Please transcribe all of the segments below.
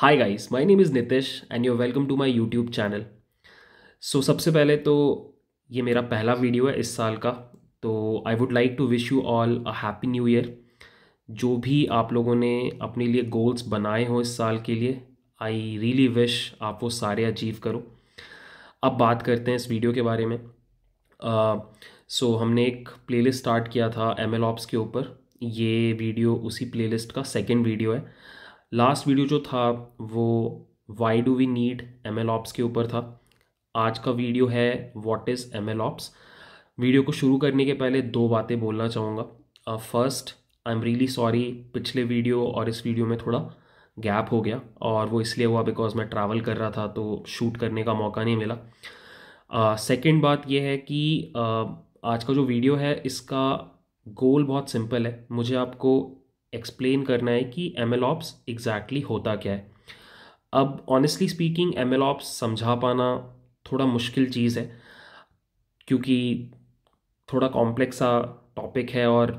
Hi guys my name is Nitish and you welcome to my YouTube channel so सबसे पहले तो ये मेरा पहला वीडियो है इस साल का तो I would like to wish you all a happy new year जो भी आप लोगों ने अपने लिए गोल्स बनाए हों इस साल के लिए आई रियली विश आप वो सारे अचीव करो अब बात करते हैं इस वीडियो के बारे में सो uh, so हमने एक प्लेलिस्ट स्टार्ट किया था एम एल ऑप्स के ऊपर ये वीडियो उसी प्लेलिस्ट का सेकेंड वीडियो है लास्ट वीडियो जो था वो why do we need M L ops के ऊपर था आज का वीडियो है what is M L ops video को शुरू करने के पहले दो बातें बोलना चाहूँगा first I am really sorry पिछले वीडियो और इस वीडियो में थोड़ा गैप हो गया और वो इसलिए हुआ बिकॉज मैं ट्रैवल कर रहा था तो शूट करने का मौका नहीं मिला सेकेंड uh, बात यह है कि uh, आज का जो वीडियो है इसका गोल बहुत सिंपल है मुझे आपको एक्सप्लेन करना है कि एम एल ऑप्स एग्जैक्टली होता क्या है अब honestly speaking M L ops समझा पाना थोड़ा मुश्किल चीज़ है क्योंकि थोड़ा कॉम्प्लेक्स सा टॉपिक है और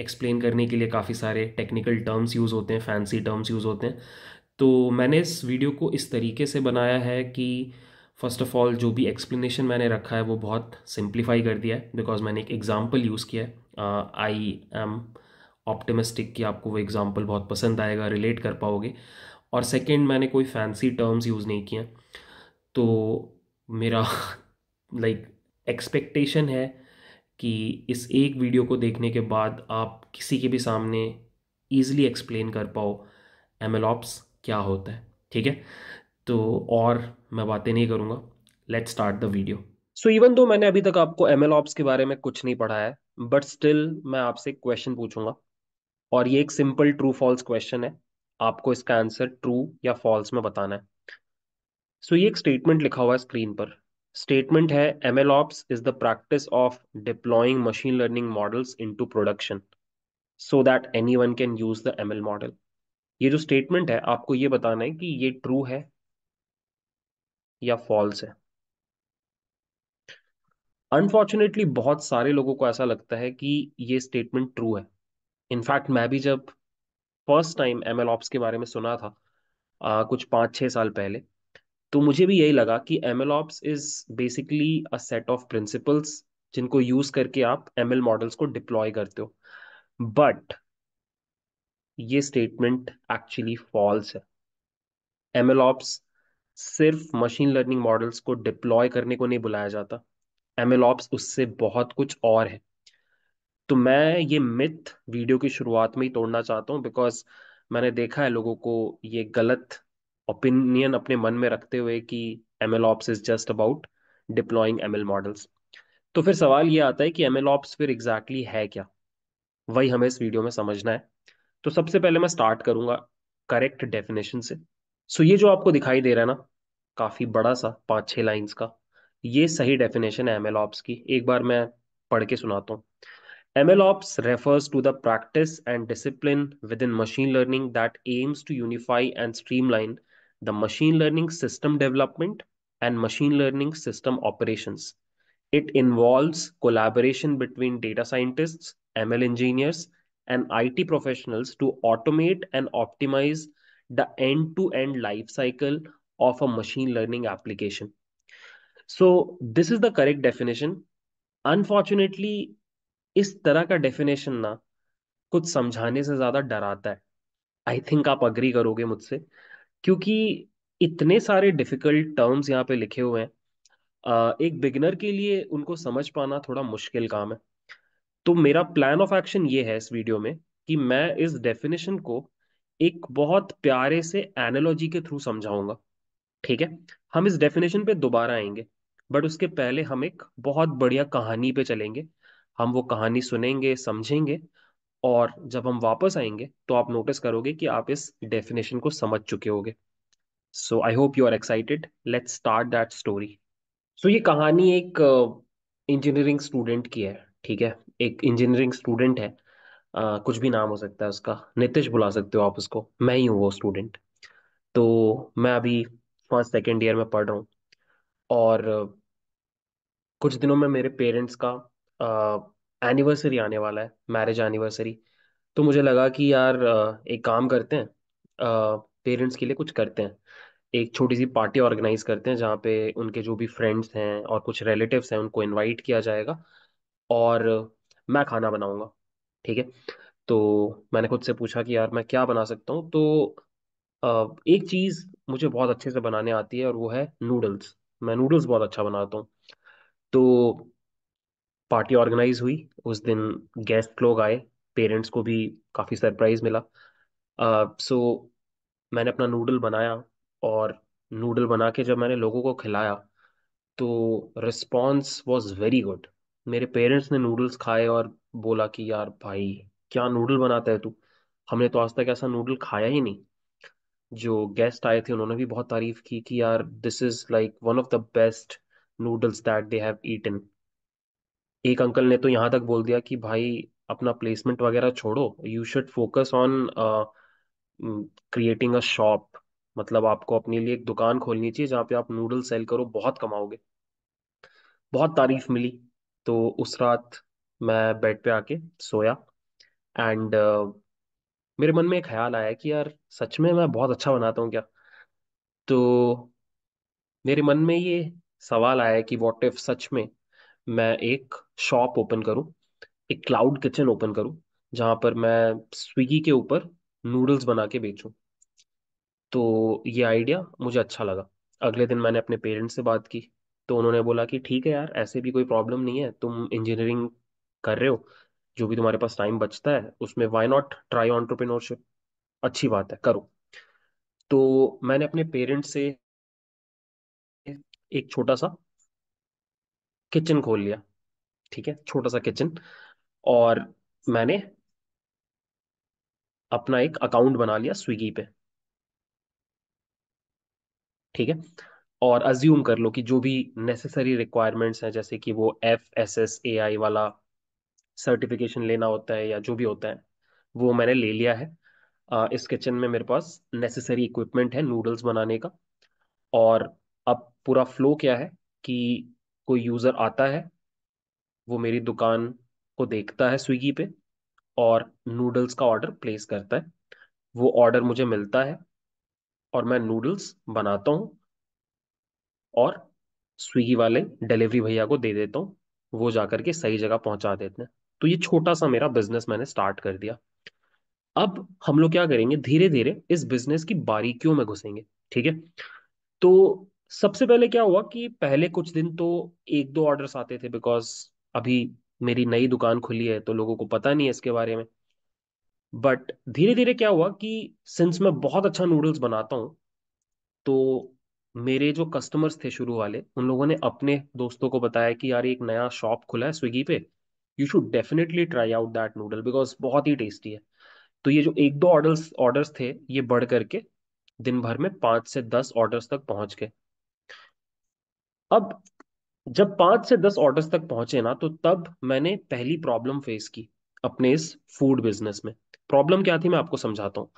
एक्सप्लेन करने के लिए काफ़ी सारे टेक्निकल टर्म्स यूज़ होते हैं फैंसी टर्म्स यूज़ होते हैं तो मैंने इस वीडियो को इस तरीके से बनाया है कि फर्स्ट ऑफ ऑल जो भी एक्सप्लेनेशन मैंने रखा है वो बहुत सिंप्लीफाई कर दिया है बिकॉज मैंने एक एग्ज़ाम्पल यूज़ किया है आई uh, एम ऑप्टिमिस्टिक कि आपको वो एग्ज़ाम्पल बहुत पसंद आएगा रिलेट कर पाओगे और सेकेंड मैंने कोई फैंसी टर्म्स यूज़ नहीं किए तो मेरा लाइक like, एक्सपेक्टेशन है कि इस एक वीडियो को देखने के बाद आप किसी के भी सामने ईज़िली एक्सप्लेन कर पाओ एम क्या होता है ठीक है तो और मैं बातें नहीं करूँगा let start the video so even though मैंने अभी तक आपको एम के बारे में कुछ नहीं पढ़ा है बट स्टिल मैं आपसे क्वेश्चन पूछूंगा और ये एक सिंपल ट्रू फॉल्स क्वेश्चन है आपको इसका आंसर ट्रू या फॉल्स में बताना है सो so, ये एक स्टेटमेंट लिखा हुआ है स्क्रीन पर स्टेटमेंट है M L ops is the practice of deploying machine learning models into production so that anyone can use the M L model ये जो स्टेटमेंट है आपको ये बताना है कि ये ट्रू है या फॉल्स है अनफॉर्चुनेटली बहुत सारे लोगों को ऐसा लगता है कि ये स्टेटमेंट ट्रू है इनफैक्ट मैं भी जब first time M L ops के बारे में सुना था आ, कुछ पाँच छः साल पहले तो मुझे भी यही लगा कि M L ops is basically a set of principles जिनको यूज करके आप एम एल मॉडल्स को डिप्लॉय करते हो बट ये स्टेटमेंट एक्चुअली फॉल्स है एम एल ऑप्स सिर्फ मशीन लर्निंग मॉडल्स को डिप्लॉय करने को नहीं बुलाया जाता एम एल ऑप्स उससे बहुत कुछ और है तो मैं ये मिथ वीडियो की शुरुआत में ही तोड़ना चाहता हूँ बिकॉज मैंने देखा है लोगों को ये गलत ओपिनियन अपने मन में रखते हुए कि M L ops is just about deploying M L models तो फिर सवाल ये आता है कि एम एल ऑप्स फिर एग्जैक्टली exactly है क्या वही हमें इस वीडियो में समझना है तो सबसे पहले मैं स्टार्ट करूंगा करेक्ट डेफिनेशन से सो so ये जो आपको दिखाई दे रहा है ना काफी बड़ा सा पांच छह लाइन्स का ये सही डेफिनेशन है एम एल ऑप्स की एक बार मैं पढ़ के सुनाता हूँ MLOps refers to the practice and discipline within machine learning that aims to unify and streamline the machine learning system development and machine learning system operations. It involves collaboration between data scientists, ML engineers, and IT professionals to automate and optimize the end-to-end lifecycle of a machine learning application. So this is the correct definition. Unfortunately, इस तरह का definition ना कुछ समझाने से ज्यादा डराता है आई थिंक आप अग्री करोगे मुझसे क्योंकि इतने सारे डिफिकल्ट टर्म्स यहाँ पे लिखे हुए हैं एक बिगिनर के लिए उनको समझ पाना थोड़ा मुश्किल काम है तो मेरा प्लान ऑफ एक्शन ये है इस वीडियो में कि मैं इस डेफिनेशन को एक बहुत प्यारे से एनालॉजी के थ्रू समझाऊंगा ठीक है हम इस डेफिनेशन पे दोबारा आएंगे बट उसके पहले हम एक बहुत बढ़िया कहानी पे चलेंगे हम वो कहानी सुनेंगे समझेंगे और जब हम वापस आएंगे तो आप नोटिस करोगे कि आप इस डेफिनेशन को समझ चुके होगे so I hope you are excited let start that story so ये कहानी एक इंजीनियरिंग uh, स्टूडेंट की है ठीक है एक इंजीनियरिंग स्टूडेंट है uh, कुछ भी नाम हो सकता है उसका नितिश बुला सकते हो आप उसको मैं ही हूँ वो स्टूडेंट तो मैं अभी फर्स्ट सेकेंड ईयर में पढ़ रहा हूँ और uh, कुछ दिनों में मेरे पेरेंट्स का एनिवर्सरी आने वाला है मैरिज एनिवर्सरी तो मुझे लगा कि यार एक काम करते हैं पेरेंट्स के लिए कुछ करते हैं एक छोटी सी पार्टी ऑर्गेनाइज करते हैं जहाँ पे उनके जो भी फ्रेंड्स हैं और कुछ रिलेटिव्स हैं उनको इनवाइट किया जाएगा और मैं खाना बनाऊंगा ठीक है तो मैंने खुद से पूछा कि यार मैं क्या बना सकता हूँ तो एक चीज़ मुझे बहुत अच्छे से बनाने आती है और वो है नूडल्स मैं नूडल्स बहुत अच्छा बनाता हूँ तो पार्टी ऑर्गेनाइज हुई उस दिन गेस्ट लोग आए पेरेंट्स को भी काफ़ी सरप्राइज मिला सो uh, so, मैंने अपना नूडल बनाया और नूडल बना के जब मैंने लोगों को खिलाया तो रिस्पॉन्स वॉज वेरी गुड मेरे पेरेंट्स ने नूडल्स खाए और बोला कि यार भाई क्या नूडल बनाता है तू हमने तो आज तक ऐसा नूडल खाया ही नहीं जो गेस्ट आए थे उन्होंने भी बहुत तारीफ की कि यार this is like one of the best noodles that they have eaten एक अंकल ने तो यहाँ तक बोल दिया कि भाई अपना प्लेसमेंट वगैरह छोड़ो you should focus on creating a shop मतलब आपको अपने लिए एक दुकान खोलनी चाहिए जहाँ पे आप नूडल सेल करो बहुत कमाओगे बहुत तारीफ मिली तो उस रात मैं बेड पे आके सोया एंड uh, मेरे मन में एक ख्याल आया कि यार सच में मैं बहुत अच्छा बनाता हूँ क्या तो मेरे मन में ये सवाल आया कि व्हाट इफ सच में मैं एक शॉप ओपन करूँ एक क्लाउड किचन ओपन करूँ जहां पर मैं स्विगी के ऊपर नूडल्स बना के बेचू तो ये आइडिया मुझे अच्छा लगा अगले दिन मैंने अपने पेरेंट्स से बात की तो उन्होंने बोला कि ठीक है यार ऐसे भी कोई प्रॉब्लम नहीं है तुम इंजीनियरिंग कर रहे हो जो भी तुम्हारे पास टाइम बचता है उसमें वाई नॉट ट्राई ऑन्टरप्रिनोरशिप अच्छी बात है करो तो मैंने अपने पेरेंट्स से एक छोटा सा किचन खोल लिया ठीक है छोटा सा किचन और मैंने अपना एक अकाउंट बना लिया स्विगी पे ठीक है और अज्यूम कर लो कि जो भी नेसेसरी रिक्वायरमेंट्स हैं जैसे कि वो F S S A I वाला सर्टिफिकेशन लेना होता है या जो भी होता है वो मैंने ले लिया है इस किचन में मेरे पास नेसेसरी इक्विपमेंट है नूडल्स बनाने का और अब पूरा फ्लो क्या है कि कोई यूज़र आता है वो मेरी दुकान को देखता है स्विगी पे और नूडल्स का ऑर्डर प्लेस करता है वो ऑर्डर मुझे मिलता है और मैं नूडल्स बनाता हूँ और स्विगी वाले डिलीवरी भैया को दे देता हूँ वो जा करके सही जगह पहुँचा देते हैं तो ये छोटा सा मेरा बिजनेस मैंने स्टार्ट कर दिया अब हम लोग क्या करेंगे धीरे धीरे इस बिजनेस की बारीकियों में घुसेंगे ठीक है तो सबसे पहले क्या हुआ कि पहले कुछ दिन तो एक दो ऑर्डर्स आते थे बिकॉज अभी मेरी नई दुकान खुली है तो लोगों को पता नहीं है इसके बारे में बट धीरे धीरे क्या हुआ कि सिंस मैं बहुत अच्छा नूडल्स बनाता हूँ तो मेरे जो कस्टमर्स थे शुरू वाले उन लोगों ने अपने दोस्तों को बताया कि यार एक नया शॉप खुला है स्विगी पे you should definitely try out that noodle because बहुत ही टेस्टी है तो ये जो एक दो ऑर्डर्स ऑर्डर्स थे ये बढ़ करके दिन भर में पांच से दस ऑर्डर्स तक पहुंच गए अब जब पांच से दस ऑर्डर्स तक पहुंचे ना तो तब मैंने पहली प्रॉब्लम फेस की अपने इस फूड बिजनेस में प्रॉब्लम क्या थी मैं आपको समझाता हूँ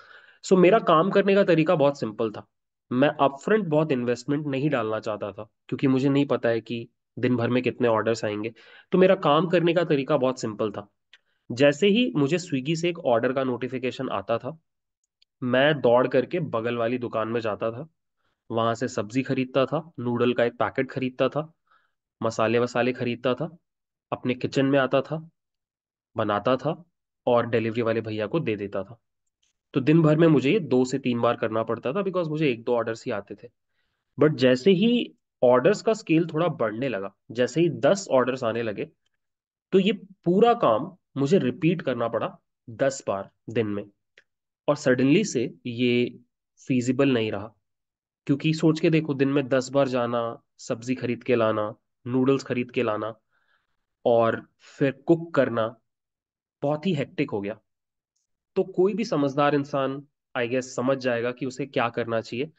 सो so, मेरा काम करने का तरीका बहुत सिंपल था मैं अपफ्रंट बहुत इन्वेस्टमेंट नहीं डालना चाहता था क्योंकि मुझे नहीं पता है कि दिन भर में कितने ऑर्डर्स आएंगे तो मेरा काम करने का तरीका बहुत सिंपल था जैसे ही मुझे स्विगी से एक ऑर्डर का नोटिफिकेशन आता था मैं दौड़ करके बगल वाली दुकान में जाता था वहां से सब्जी खरीदता था नूडल का एक पैकेट खरीदता था मसाले वसाले खरीदता था अपने किचन में आता था बनाता था और डिलीवरी वाले भैया को दे देता था तो दिन भर में मुझे ये दो से तीन बार करना पड़ता था बिकॉज मुझे एक दो ऑर्डर्स ही आते थे बट जैसे ही ऑर्डर्स का स्केल थोड़ा बढ़ने लगा जैसे ही दस ऑर्डर्स आने लगे तो ये पूरा काम मुझे रिपीट करना पड़ा दस बार दिन में और सडनली से ये फीजिबल नहीं रहा क्योंकि सोच के देखो दिन में दस बार जाना सब्जी खरीद के लाना नूडल्स खरीद के लाना और फिर कुक करना बहुत ही हेक्टिक हो गया तो कोई भी समझदार इंसान आई गेस समझ जाएगा कि उसे क्या करना चाहिए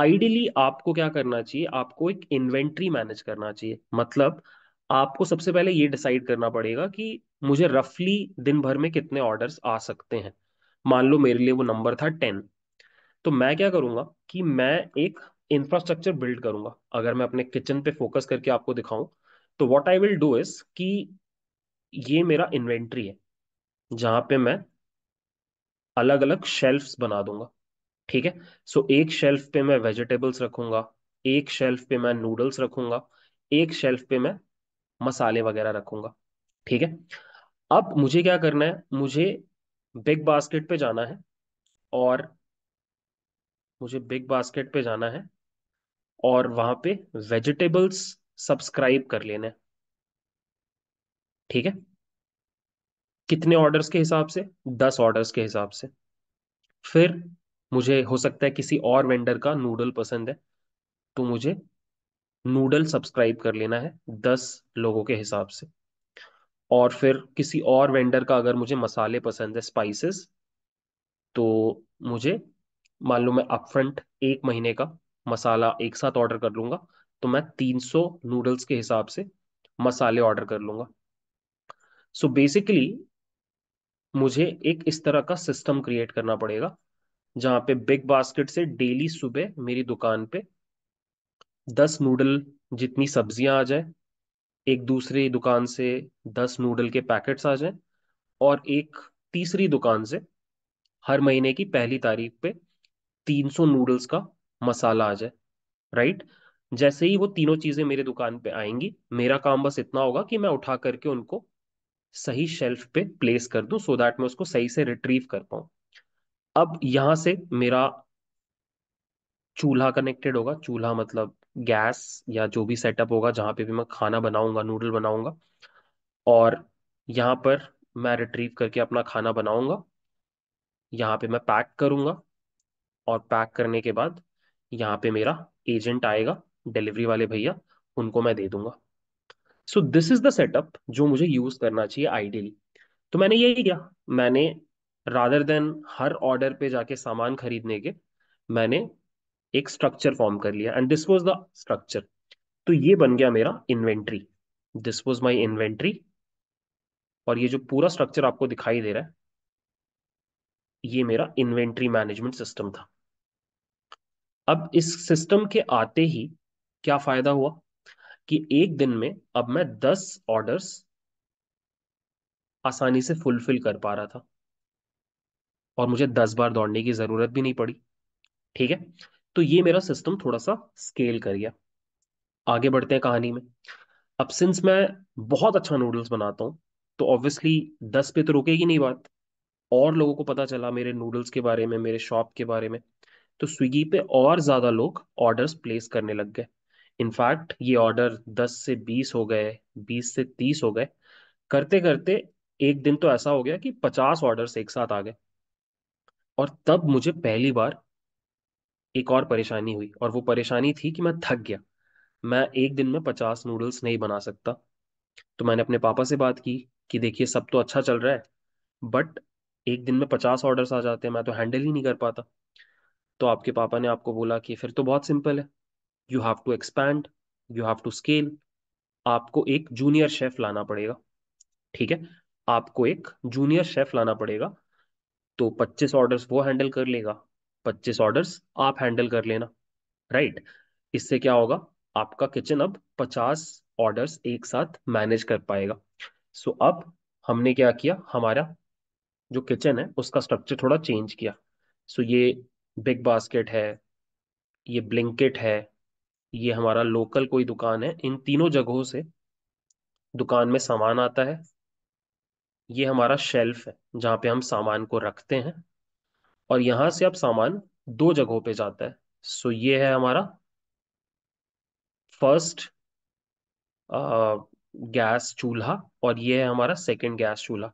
आइडियली आपको क्या करना चाहिए आपको एक इन्वेंट्री मैनेज करना चाहिए मतलब आपको सबसे पहले ये डिसाइड करना पड़ेगा कि मुझे रफली दिन भर में कितने ऑर्डर्स आ सकते हैं मान लो मेरे लिए वो नंबर था टेन तो मैं क्या करूँगा कि मैं एक इंफ्रास्ट्रक्चर बिल्ड करूंगा अगर मैं अपने किचन पे फोकस करके आपको दिखाऊं तो what I will do is कि ये मेरा इन्वेंट्री है जहां पे मैं अलग अलग शेल्फ्स बना दूंगा ठीक है सो so, एक शेल्फ पे मैं वेजिटेबल्स रखूंगा एक शेल्फ पे मैं नूडल्स रखूंगा एक शेल्फ पे मैं मसाले वगैरह रखूंगा ठीक है अब मुझे क्या करना है मुझे बिग बास्केट पे जाना है और मुझे बिग बास्केट पे जाना है और वहां पे वेजिटेबल्स सब्सक्राइब कर लेना है ठीक है कितने ऑर्डर्स के हिसाब से दस ऑर्डर्स के हिसाब से फिर मुझे हो सकता है किसी और वेंडर का नूडल पसंद है तो मुझे नूडल सब्सक्राइब कर लेना है दस लोगों के हिसाब से और फिर किसी और वेंडर का अगर मुझे मसाले पसंद है स्पाइसेस तो मुझे मान लो मैं अपफ्रंट एक महीने का मसाला एक साथ ऑर्डर कर लूंगा तो मैं 300 नूडल्स के हिसाब से मसाले ऑर्डर कर लूंगा सो so बेसिकली मुझे एक इस तरह का सिस्टम क्रिएट करना पड़ेगा जहां पे बिग बास्केट से डेली सुबह मेरी दुकान पे दस नूडल जितनी सब्जियां आ जाए एक दूसरी दुकान से दस नूडल के पैकेट्स आ जाए और एक तीसरी दुकान से हर महीने की पहली तारीख पे 300 नूडल्स का मसाला आ जाए राइट जैसे ही वो तीनों चीजें मेरे दुकान पे आएंगी मेरा काम बस इतना होगा कि मैं उठा करके उनको सही शेल्फ पे प्लेस कर दूं सो so दैट मैं उसको सही से रिट्रीव कर पाऊं अब यहां से मेरा चूल्हा कनेक्टेड होगा चूल्हा मतलब गैस या जो भी सेटअप होगा जहां पे भी मैं खाना बनाऊंगा नूडल बनाऊंगा और यहाँ पर मैं रिट्रीव करके अपना खाना बनाऊंगा यहाँ पे मैं पैक करूंगा और पैक करने के बाद यहाँ पे मेरा एजेंट आएगा डिलीवरी वाले भैया उनको मैं दे दूंगा so this is the setup जो मुझे यूज करना चाहिए आइडियली तो मैंने यही किया मैंने रादर देन हर ऑर्डर पे जाके सामान खरीदने के मैंने एक स्ट्रक्चर फॉर्म कर लिया and this was the structure तो ये बन गया मेरा inventory this was my inventory और ये जो पूरा स्ट्रक्चर आपको दिखाई दे रहा है ये मेरा इन्वेंट्री मैनेजमेंट सिस्टम था अब इस सिस्टम के आते ही क्या फायदा हुआ कि एक दिन में अब मैं दस ऑर्डर्स आसानी से फुलफिल कर पा रहा था और मुझे दस बार दौड़ने की जरूरत भी नहीं पड़ी ठीक है तो ये मेरा सिस्टम थोड़ा सा स्केल कर गया आगे बढ़ते हैं कहानी में अब सिंस मैं बहुत अच्छा नूडल्स बनाता हूँ तो ऑब्वियसली दस पे तो रुकेगी नहीं बात और लोगों को पता चला मेरे नूडल्स के बारे में मेरे शॉप के बारे में तो स्विगी पे और ज़्यादा लोग ऑर्डर्स प्लेस करने लग गए इनफैक्ट ये ऑर्डर 10 से 20 हो गए 20 से 30 हो गए करते करते एक दिन तो ऐसा हो गया कि 50 ऑर्डर्स एक साथ आ गए और तब मुझे पहली बार एक और परेशानी हुई और वो परेशानी थी कि मैं थक गया मैं एक दिन में पचास नूडल्स नहीं बना सकता तो मैंने अपने पापा से बात की कि देखिए सब तो अच्छा चल रहा है बट एक दिन में पचास ऑर्डर्स आ जाते हैं मैं तो हैंडल ही नहीं कर पाता तो आपके पापा ने आपको बोला कि फिर तो बहुत सिंपल है you have to expand you have to scale आपको एक जूनियर शेफ लाना पड़ेगा ठीक है आपको एक जूनियर शेफ लाना पड़ेगा तो 25 ऑर्डर्स वो हैंडल कर लेगा 25 ऑर्डर्स आप हैंडल कर लेना राइट इससे क्या होगा आपका किचन अब 50 ऑर्डर्स एक साथ मैनेज कर पाएगा सो so, अब हमने क्या किया हमारा जो किचन है उसका स्ट्रक्चर थोड़ा चेंज किया सो so, ये बिग बास्केट है ये ब्लिंकिट है ये हमारा लोकल कोई दुकान है इन तीनों जगहों से दुकान में सामान आता है ये हमारा शेल्फ है जहाँ पे हम सामान को रखते हैं और यहाँ से अब सामान दो जगहों पे जाता है सो ये है हमारा फर्स्ट गैस चूल्हा और ये है हमारा सेकंड गैस चूल्हा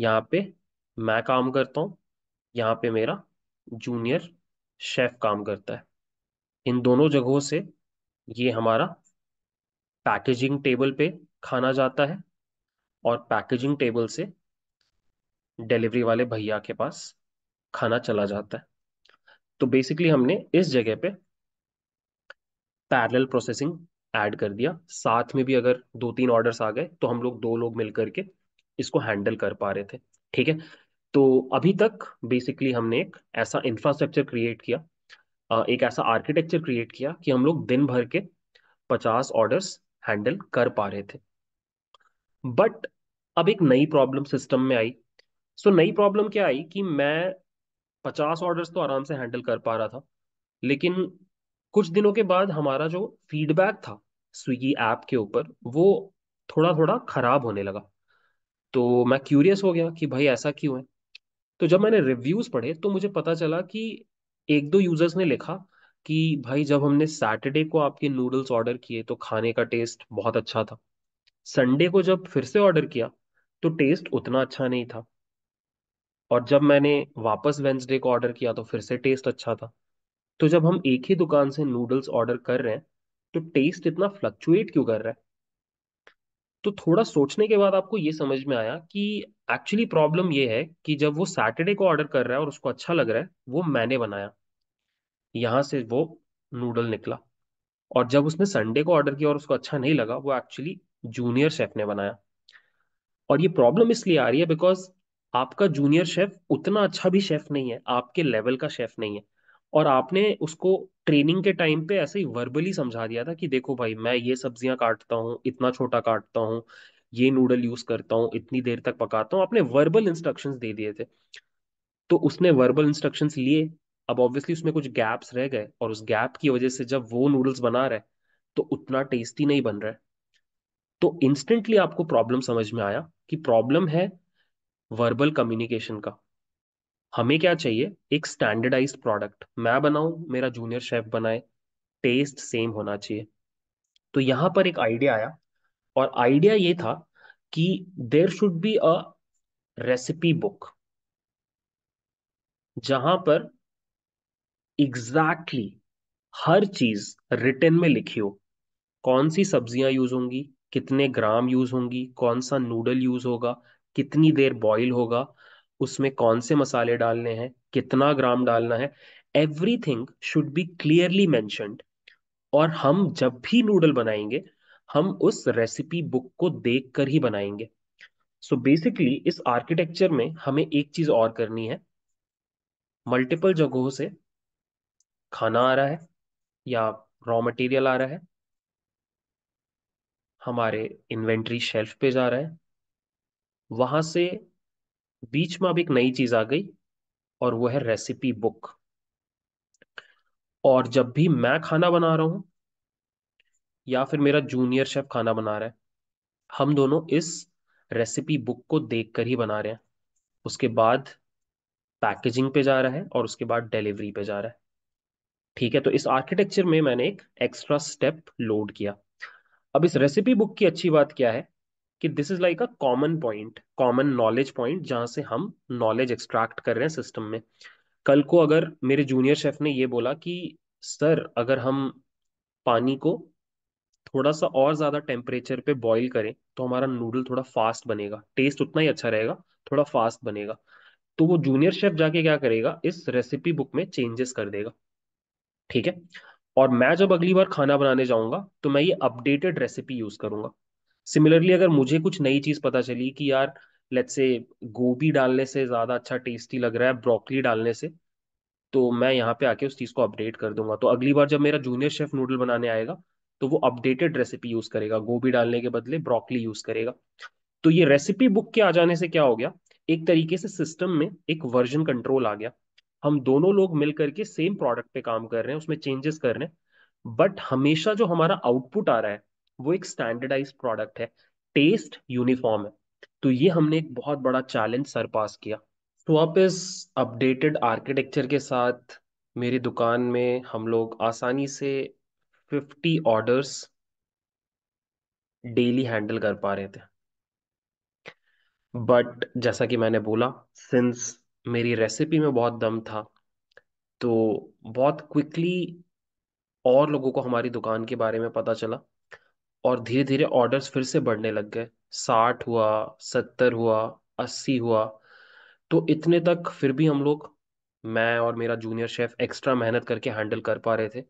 यहाँ पे मैं काम करता हूँ यहाँ पे मेरा जूनियर शेफ काम करता है इन दोनों जगहों से ये हमारा पैकेजिंग टेबल पे खाना जाता है और पैकेजिंग टेबल से डिलीवरी वाले भैया के पास खाना चला जाता है तो बेसिकली हमने इस जगह पे पैरेलल प्रोसेसिंग ऐड कर दिया साथ में भी अगर दो तीन ऑर्डर्स आ गए तो हम लोग दो लोग मिल करके इसको हैंडल कर पा रहे थे ठीक है तो अभी तक बेसिकली हमने एक ऐसा इंफ्रास्ट्रक्चर क्रिएट किया एक ऐसा आर्किटेक्चर क्रिएट किया कि हम लोग दिन भर के पचास ऑर्डर्स हैंडल कर पा रहे थे बट अब एक नई प्रॉब्लम सिस्टम में आई सो so, नई प्रॉब्लम क्या आई कि मैं पचास ऑर्डर्स तो आराम से हैंडल कर पा रहा था लेकिन कुछ दिनों के बाद हमारा जो फीडबैक था स्विगी ऐप के ऊपर वो थोड़ा थोड़ा खराब होने लगा तो मैं क्यूरियस हो गया कि भाई ऐसा क्यों है तो जब मैंने रिव्यूज पढ़े तो मुझे पता चला कि एक दो यूजर्स ने लिखा कि भाई जब हमने सैटरडे को आपके नूडल्स ऑर्डर किए तो खाने का टेस्ट बहुत अच्छा था संडे को जब फिर से ऑर्डर किया तो टेस्ट उतना अच्छा नहीं था और जब मैंने वापस वेंसडे को ऑर्डर किया तो फिर से टेस्ट अच्छा था तो जब हम एक ही दुकान से नूडल्स ऑर्डर कर रहे हैं तो टेस्ट इतना फ्लक्चुएट क्यों कर रहा है तो थोड़ा सोचने के बाद आपको ये समझ में आया कि एक्चुअली प्रॉब्लम ये है कि जब वो सैटरडे को ऑर्डर कर रहा है और उसको अच्छा लग रहा है वो मैंने बनाया यहाँ से वो नूडल निकला और जब उसने संडे को ऑर्डर किया और उसको अच्छा नहीं लगा वो एक्चुअली जूनियर शेफ ने बनाया और ये प्रॉब्लम इसलिए आ रही है बिकॉज आपका जूनियर शेफ उतना अच्छा भी शेफ नहीं है आपके लेवल का शेफ नहीं है और आपने उसको ट्रेनिंग के टाइम पे ऐसे ही वर्बली समझा दिया था कि देखो भाई मैं ये सब्जियां काटता हूँ इतना छोटा काटता हूँ ये नूडल यूज करता हूँ इतनी देर तक पकाता हूँ आपने वर्बल इंस्ट्रक्शन दे दिए थे तो उसने वर्बल इंस्ट्रक्शन लिए अब ऑब्वियसली उसमें कुछ गैप्स रह गए और उस गैप की वजह से जब वो नूडल्स बना रहे तो उतना टेस्टी नहीं बन रहा है तो इंस्टेंटली आपको प्रॉब्लम समझ में आया कि प्रॉब्लम है वर्बल कम्युनिकेशन का हमें क्या चाहिए एक स्टैंडर्डाइज प्रोडक्ट मैं बनाऊं मेरा जूनियर शेफ बनाए टेस्ट सेम होना चाहिए तो यहां पर एक आइडिया आया और आइडिया ये था कि there should be a recipe book जहां पर एग्जैक्टली exactly हर चीज रिटर्न में लिखी हो कौन सी सब्जियां यूज होंगी कितने ग्राम यूज होंगी कौन सा नूडल यूज होगा कितनी देर बॉईल होगा उसमें कौन से मसाले डालने हैं कितना ग्राम डालना है everything should be clearly mentioned और हम जब भी नूडल बनाएंगे हम उस रेसिपी बुक को देख कर ही बनाएंगे सो so बेसिकली इस आर्किटेक्चर में हमें एक चीज और करनी है मल्टीपल जगहों से खाना आ रहा है या रॉ मटेरियल आ रहा है हमारे इन्वेंट्री शेल्फ पे जा रहा है वहां से बीच में अब एक नई चीज आ गई और वो है रेसिपी बुक और जब भी मैं खाना बना रहा हूं या फिर मेरा जूनियर शेफ खाना बना रहा है हम दोनों इस रेसिपी बुक को देखकर ही बना रहे हैं उसके बाद पैकेजिंग पे जा रहा है और उसके बाद डिलीवरी पे जा रहा है ठीक है तो इस आर्किटेक्चर में मैंने एक एक्स्ट्रा स्टेप लोड किया अब इस रेसिपी बुक की अच्छी बात क्या है कि this is like a common point common knowledge point जहां से हम नॉलेज एक्सट्रैक्ट कर रहे हैं सिस्टम में कल को अगर मेरे जूनियर शेफ ने ये बोला कि सर अगर हम पानी को थोड़ा सा और ज़्यादा टेम्परेचर पे बॉईल करें तो हमारा नूडल थोड़ा फास्ट बनेगा टेस्ट उतना ही अच्छा रहेगा थोड़ा फास्ट बनेगा तो वो जूनियर शेफ जाके क्या करेगा इस रेसिपी बुक में चेंजेस कर देगा ठीक है और मैं जब अगली बार खाना बनाने जाऊंगा तो मैं ये अपडेटेड रेसिपी यूज़ करूंगा सिमिलरली अगर मुझे कुछ नई चीज पता चली कि यार लेट्स से गोभी डालने से ज्यादा अच्छा टेस्टी लग रहा है ब्रोकली डालने से तो मैं यहाँ पे आके उस चीज को अपडेट कर दूंगा तो अगली बार जब मेरा जूनियर शेफ नूडल बनाने आएगा तो वो अपडेटेड रेसिपी यूज करेगा गोभी डालने के बदले ब्रोकली यूज करेगा तो ये रेसिपी बुक के आ जाने से क्या हो गया एक तरीके से सिस्टम में एक वर्जन कंट्रोल आ गया हम दोनों लोग मिल करके सेम प्रोडक्ट पे काम कर रहे हैं उसमें चेंजेस कर रहे हैं बट हमेशा जो हमारा आउटपुट आ रहा है वो एक स्टैंडर्डाइज प्रोडक्ट है टेस्ट यूनिफॉर्म है तो ये हमने एक बहुत बड़ा चैलेंज सर पास किया तो आप इस अपडेटेड आर्किटेक्चर के साथ मेरी दुकान में हम लोग आसानी से फिफ्टी ऑर्डर्स डेली हैंडल कर पा रहे थे बट जैसा कि मैंने बोला सिंस मेरी रेसिपी में बहुत दम था तो बहुत क्विकली और लोगों को हमारी दुकान के बारे में पता चला और धीरे धीरे ऑर्डर्स फिर से बढ़ने लग गए साठ हुआ सत्तर हुआ अस्सी हुआ तो इतने तक फिर भी हम लोग मैं और मेरा जूनियर शेफ एक्स्ट्रा मेहनत करके हैंडल कर पा रहे थे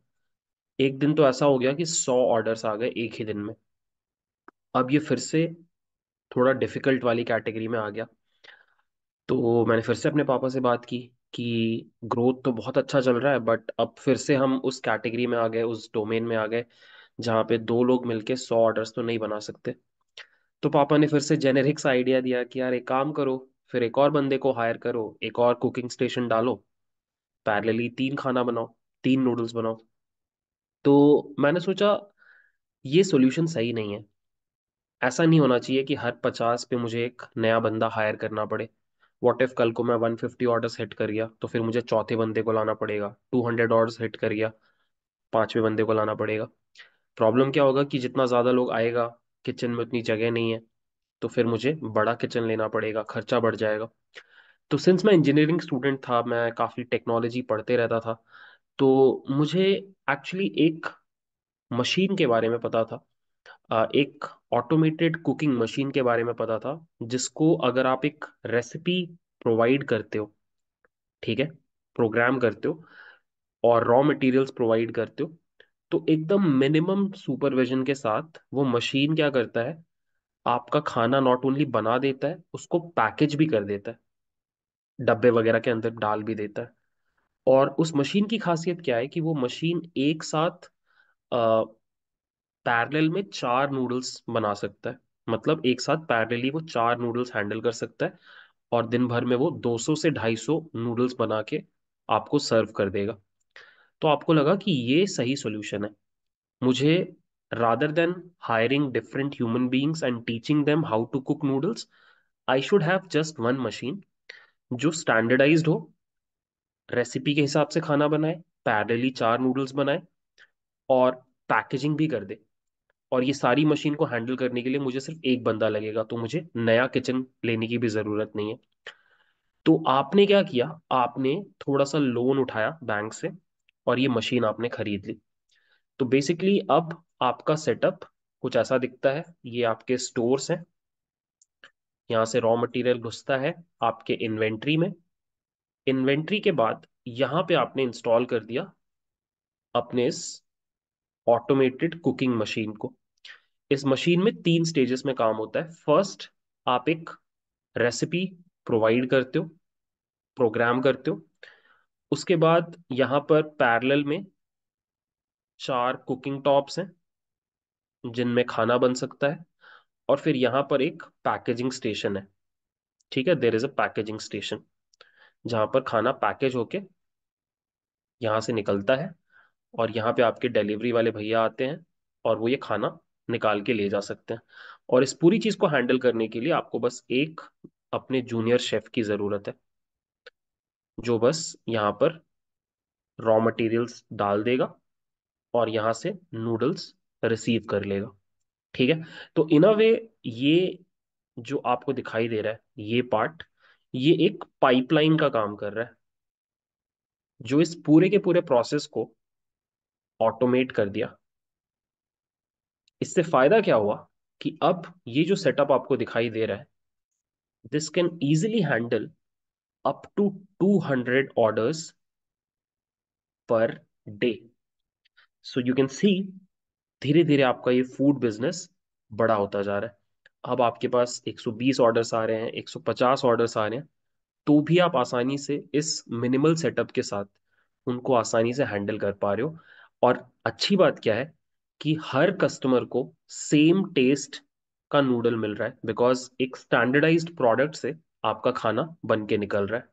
एक दिन तो ऐसा हो गया कि सौ ऑर्डर्स आ गए एक ही दिन में अब ये फिर से थोड़ा डिफिकल्ट वाली कैटेगरी में आ गया तो मैंने फिर से अपने पापा से बात की कि ग्रोथ तो बहुत अच्छा चल रहा है बट अब फिर से हम उस कैटेगरी में आ गए उस डोमेन में आ गए जहाँ पे दो लोग मिलके सौ ऑर्डर्स तो नहीं बना सकते तो पापा ने फिर से जेनेरिक्स आइडिया दिया कि यार एक काम करो फिर एक और बंदे को हायर करो एक और कुकिंग स्टेशन डालो पैरेलली तीन खाना बनाओ तीन नूडल्स बनाओ तो मैंने सोचा ये सॉल्यूशन सही नहीं है ऐसा नहीं होना चाहिए कि हर पचास पे मुझे एक नया बंदा हायर करना पड़े वॉट इफ कल को मैं वन फिफ्टी ऑर्डर्स हिट कर गया तो फिर मुझे चौथे बंदे को लाना पड़ेगा टू हंड्रेड ऑर्डर्स हिट कर गया पांचवें बंदे को लाना पड़ेगा प्रॉब्लम क्या होगा कि जितना ज़्यादा लोग आएगा किचन में उतनी जगह नहीं है तो फिर मुझे बड़ा किचन लेना पड़ेगा खर्चा बढ़ जाएगा तो सिंस मैं इंजीनियरिंग स्टूडेंट था मैं काफ़ी टेक्नोलॉजी पढ़ते रहता था तो मुझे एक्चुअली एक मशीन के बारे में पता था एक ऑटोमेटेड कुकिंग मशीन के बारे में पता था जिसको अगर आप एक रेसिपी प्रोवाइड करते हो ठीक है प्रोग्राम करते हो और रॉ मटेरियल्स प्रोवाइड करते हो तो एकदम मिनिमम सुपरविजन के साथ वो मशीन क्या करता है आपका खाना नॉट ओनली बना देता है उसको पैकेज भी कर देता है डब्बे वगैरह के अंदर डाल भी देता है और उस मशीन की खासियत क्या है कि वो मशीन एक साथ पैरेलल में चार नूडल्स बना सकता है मतलब एक साथ पैरेलली वो चार नूडल्स हैंडल कर सकता है और दिन भर में वो 200 से 250 नूडल्स बना के आपको सर्व कर देगा तो आपको लगा कि ये सही सोल्यूशन है मुझे rather than hiring different human beings and teaching them how to cook noodles I should have just one machine जो स्टैंडर्डाइज हो रेसिपी के हिसाब से खाना बनाए पैरली चार नूडल्स बनाए और पैकेजिंग भी कर दे और ये सारी मशीन को हैंडल करने के लिए मुझे सिर्फ एक बंदा लगेगा तो मुझे नया किचन लेने की भी ज़रूरत नहीं है तो आपने क्या किया आपने थोड़ा सा लोन उठाया बैंक से और ये मशीन आपने खरीद ली तो बेसिकली अब आपका सेटअप कुछ ऐसा दिखता है ये आपके स्टोर्स हैं यहाँ से रॉ मटेरियल घुसता है आपके इन्वेंट्री में इन्वेंट्री के बाद यहाँ पे आपने इंस्टॉल कर दिया अपने इस ऑटोमेटेड कुकिंग मशीन को इस मशीन में तीन स्टेजेस में काम होता है फर्स्ट आप एक रेसिपी प्रोवाइड करते हो प्रोग्राम करते हो उसके बाद यहाँ पर पैरेलल में चार कुकिंग टॉप्स हैं जिनमें खाना बन सकता है और फिर यहाँ पर एक पैकेजिंग स्टेशन है ठीक है there is a packaging station जहाँ पर खाना पैकेज होके यहाँ से निकलता है और यहाँ पे आपके डिलीवरी वाले भैया आते हैं और वो ये खाना निकाल के ले जा सकते हैं और इस पूरी चीज़ को हैंडल करने के लिए आपको बस एक अपने जूनियर शेफ की ज़रूरत है जो बस यहाँ पर रॉ मटेरियल्स डाल देगा और यहाँ से नूडल्स रिसीव कर लेगा ठीक है तो इन अ वे ये जो आपको दिखाई दे रहा है ये पार्ट ये एक पाइपलाइन का काम कर रहा है जो इस पूरे के पूरे प्रोसेस को ऑटोमेट कर दिया इससे फायदा क्या हुआ कि अब ये जो सेटअप आपको दिखाई दे रहा है this can easily handle up to two hundred order per day so you can see धीरे धीरे आपका ये फूड बिजनेस बड़ा होता जा रहा है अब आपके पास 120 ऑर्डर्स आ रहे हैं 150 ऑर्डर्स आ रहे हैं तो भी आप आसानी से इस मिनिमल सेटअप के साथ उनको आसानी से हैंडल कर पा रहे हो और अच्छी बात क्या है कि हर कस्टमर को सेम टेस्ट का नूडल मिल रहा है बिकॉज एक स्टैंडर्डाइज्ड प्रोडक्ट से आपका खाना बन के निकल रहा है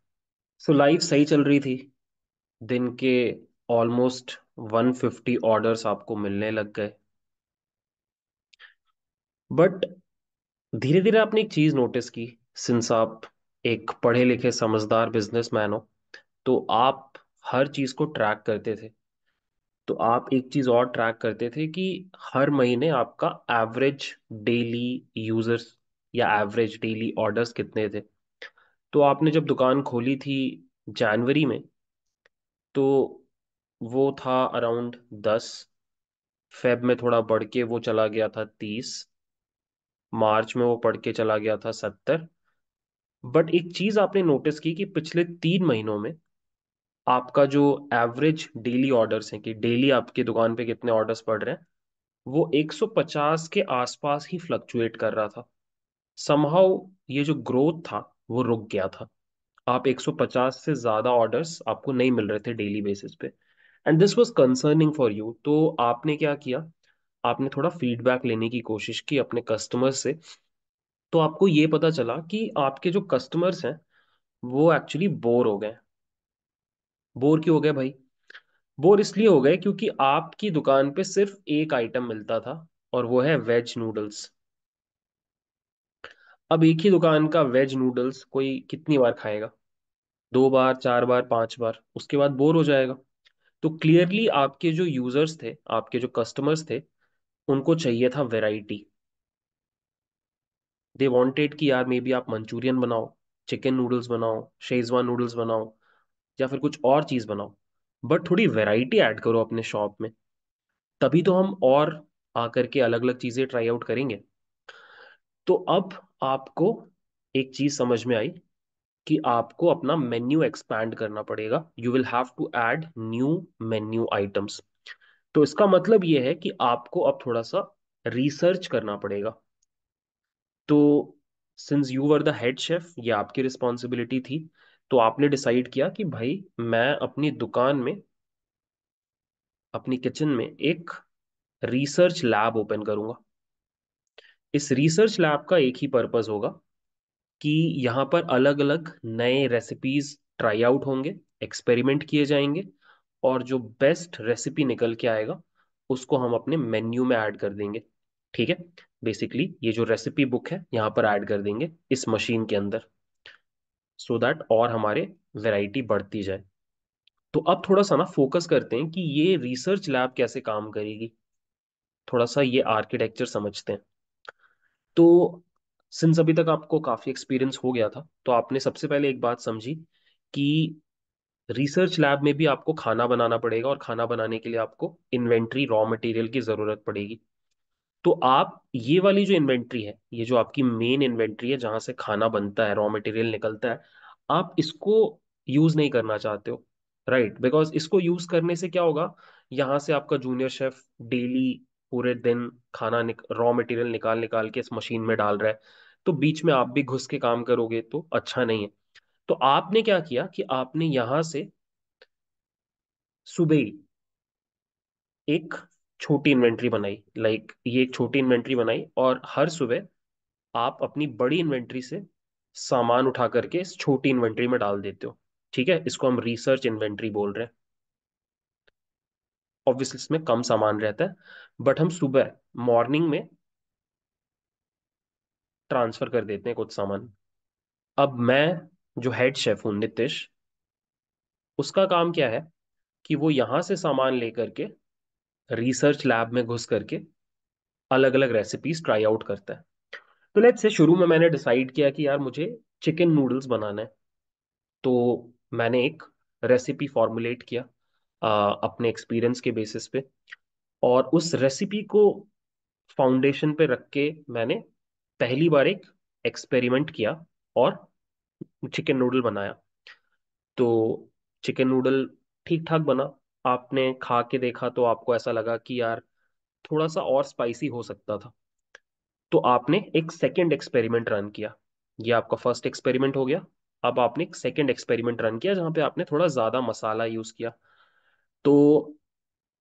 सो so, लाइफ सही चल रही थी दिन के ऑलमोस्ट 150 ऑर्डर्स आपको मिलने लग गए बट धीरे धीरे आपने एक चीज़ नोटिस की सिंस आप एक पढ़े लिखे समझदार बिजनेसमैन हो तो आप हर चीज़ को ट्रैक करते थे तो आप एक चीज़ और ट्रैक करते थे कि हर महीने आपका एवरेज डेली यूज़र्स या एवरेज डेली ऑर्डर्स कितने थे तो आपने जब दुकान खोली थी जनवरी में तो वो था अराउंड दस फेब में थोड़ा बढ़ के वो चला गया था तीस मार्च में वो पढ़ के चला गया था सत्तर बट एक चीज आपने नोटिस की कि पिछले तीन महीनों में आपका जो एवरेज डेली ऑर्डर्स हैं कि डेली आपकी दुकान पे कितने ऑर्डर्स पड़ रहे हैं वो 150 के आसपास ही फ्लक्चुएट कर रहा था समहाउ ये जो ग्रोथ था वो रुक गया था आप 150 से ज़्यादा ऑर्डर्स आपको नहीं मिल रहे थे डेली बेसिस पे and this was concerning for you तो आपने क्या किया आपने थोड़ा फीडबैक लेने की कोशिश की अपने कस्टमर्स से तो आपको ये पता चला कि आपके जो कस्टमर्स हैं वो एक्चुअली बोर हो गए बोर क्यों हो गए भाई बोर इसलिए हो गए क्योंकि आपकी दुकान पे सिर्फ एक आइटम मिलता था और वो है वेज नूडल्स अब एक ही दुकान का वेज नूडल्स कोई कितनी बार खाएगा दो बार चार बार पांच बार उसके बाद बोर हो जाएगा तो क्लियरली आपके जो यूजर्स थे आपके जो कस्टमर्स थे उनको चाहिए था वेराइटी दे वॉन्टेड कि यार मे बी आप मंचूरियन बनाओ चिकन नूडल्स बनाओ शेजवान नूडल्स बनाओ या फिर कुछ और चीज़ बनाओ बट थोड़ी वेराइटी ऐड करो अपने शॉप में तभी तो हम और आकर के अलग अलग चीज़ें ट्राई आउट करेंगे तो अब आपको एक चीज समझ में आई कि आपको अपना मेन्यू एक्सपैंड करना पड़ेगा you will have to add new menu items तो इसका मतलब यह है कि आपको अब थोड़ा सा रिसर्च करना पड़ेगा तो since you were the head chef ये आपकी रिस्पॉन्सिबिलिटी थी तो आपने डिसाइड किया कि भाई मैं अपनी दुकान में अपनी किचन में एक रिसर्च लैब ओपन करूंगा इस रिसर्च लैब का एक ही पर्पस होगा कि यहाँ पर अलग अलग नए रेसिपीज ट्राई आउट होंगे एक्सपेरिमेंट किए जाएंगे और जो बेस्ट रेसिपी निकल के आएगा उसको हम अपने मेन्यू में ऐड कर देंगे ठीक है बेसिकली ये जो रेसिपी बुक है यहाँ पर ऐड कर देंगे इस मशीन के अंदर सो so दैट और हमारे वैरायटी बढ़ती जाए तो अब थोड़ा सा ना फोकस करते हैं कि ये रिसर्च लैब कैसे काम करेगी थोड़ा सा ये आर्किटेक्चर समझते हैं तो सिंस अभी तक आपको काफ़ी एक्सपीरियंस हो गया था तो आपने सबसे पहले एक बात समझी कि रिसर्च लैब में भी आपको खाना बनाना पड़ेगा और खाना बनाने के लिए आपको इन्वेंट्री रॉ मटेरियल की ज़रूरत पड़ेगी तो आप ये वाली जो इन्वेंट्री है ये जो आपकी मेन इन्वेंट्री है जहां से खाना बनता है रॉ मटेरियल निकलता है आप इसको यूज़ नहीं करना चाहते हो राइट right? बिकॉज इसको यूज़ करने से क्या होगा यहाँ से आपका जूनियर शेफ डेली पूरे दिन खाना रॉ मटेरियल निकाल निकाल के इस मशीन में डाल रहा है तो बीच में आप भी घुस के काम करोगे तो अच्छा नहीं है तो आपने क्या किया कि आपने यहां से सुबह ही एक छोटी इन्वेंट्री बनाई लाइक ये एक छोटी इन्वेंट्री बनाई और हर सुबह आप अपनी बड़ी इन्वेंट्री से सामान उठा करके इस छोटी इन्वेंट्री में डाल देते हो ठीक है इसको हम रिसर्च इन्वेंट्री बोल रहे हैं ऑब्वियसली इसमें कम सामान रहता है बट हम सुबह मॉर्निंग में ट्रांसफर कर देते हैं कुछ सामान अब मैं जो हेड शेफ हूँ नितिश उसका काम क्या है कि वो यहाँ से सामान लेकर के रिसर्च लैब में घुस करके अलग अलग रेसिपीज ट्राई आउट करता है तो लेट्स से शुरू में मैंने डिसाइड किया कि यार मुझे चिकन नूडल्स बनाना है तो मैंने एक रेसिपी फॉर्मुलेट किया आ, अपने एक्सपीरियंस के बेसिस पे और उस रेसिपी को फाउंडेशन पे रख के मैंने पहली बार एक एक्सपेरिमेंट किया और चिकन नूडल बनाया तो चिकन नूडल ठीक ठाक बना आपने खा के देखा तो आपको ऐसा लगा कि यार थोड़ा सा और स्पाइसी हो सकता था तो आपने एक सेकेंड एक्सपेरिमेंट रन किया ये आपका फर्स्ट एक्सपेरिमेंट हो गया अब आपने एक सेकेंड एक्सपेरिमेंट रन किया जहाँ पे आपने थोड़ा ज़्यादा मसाला यूज़ किया तो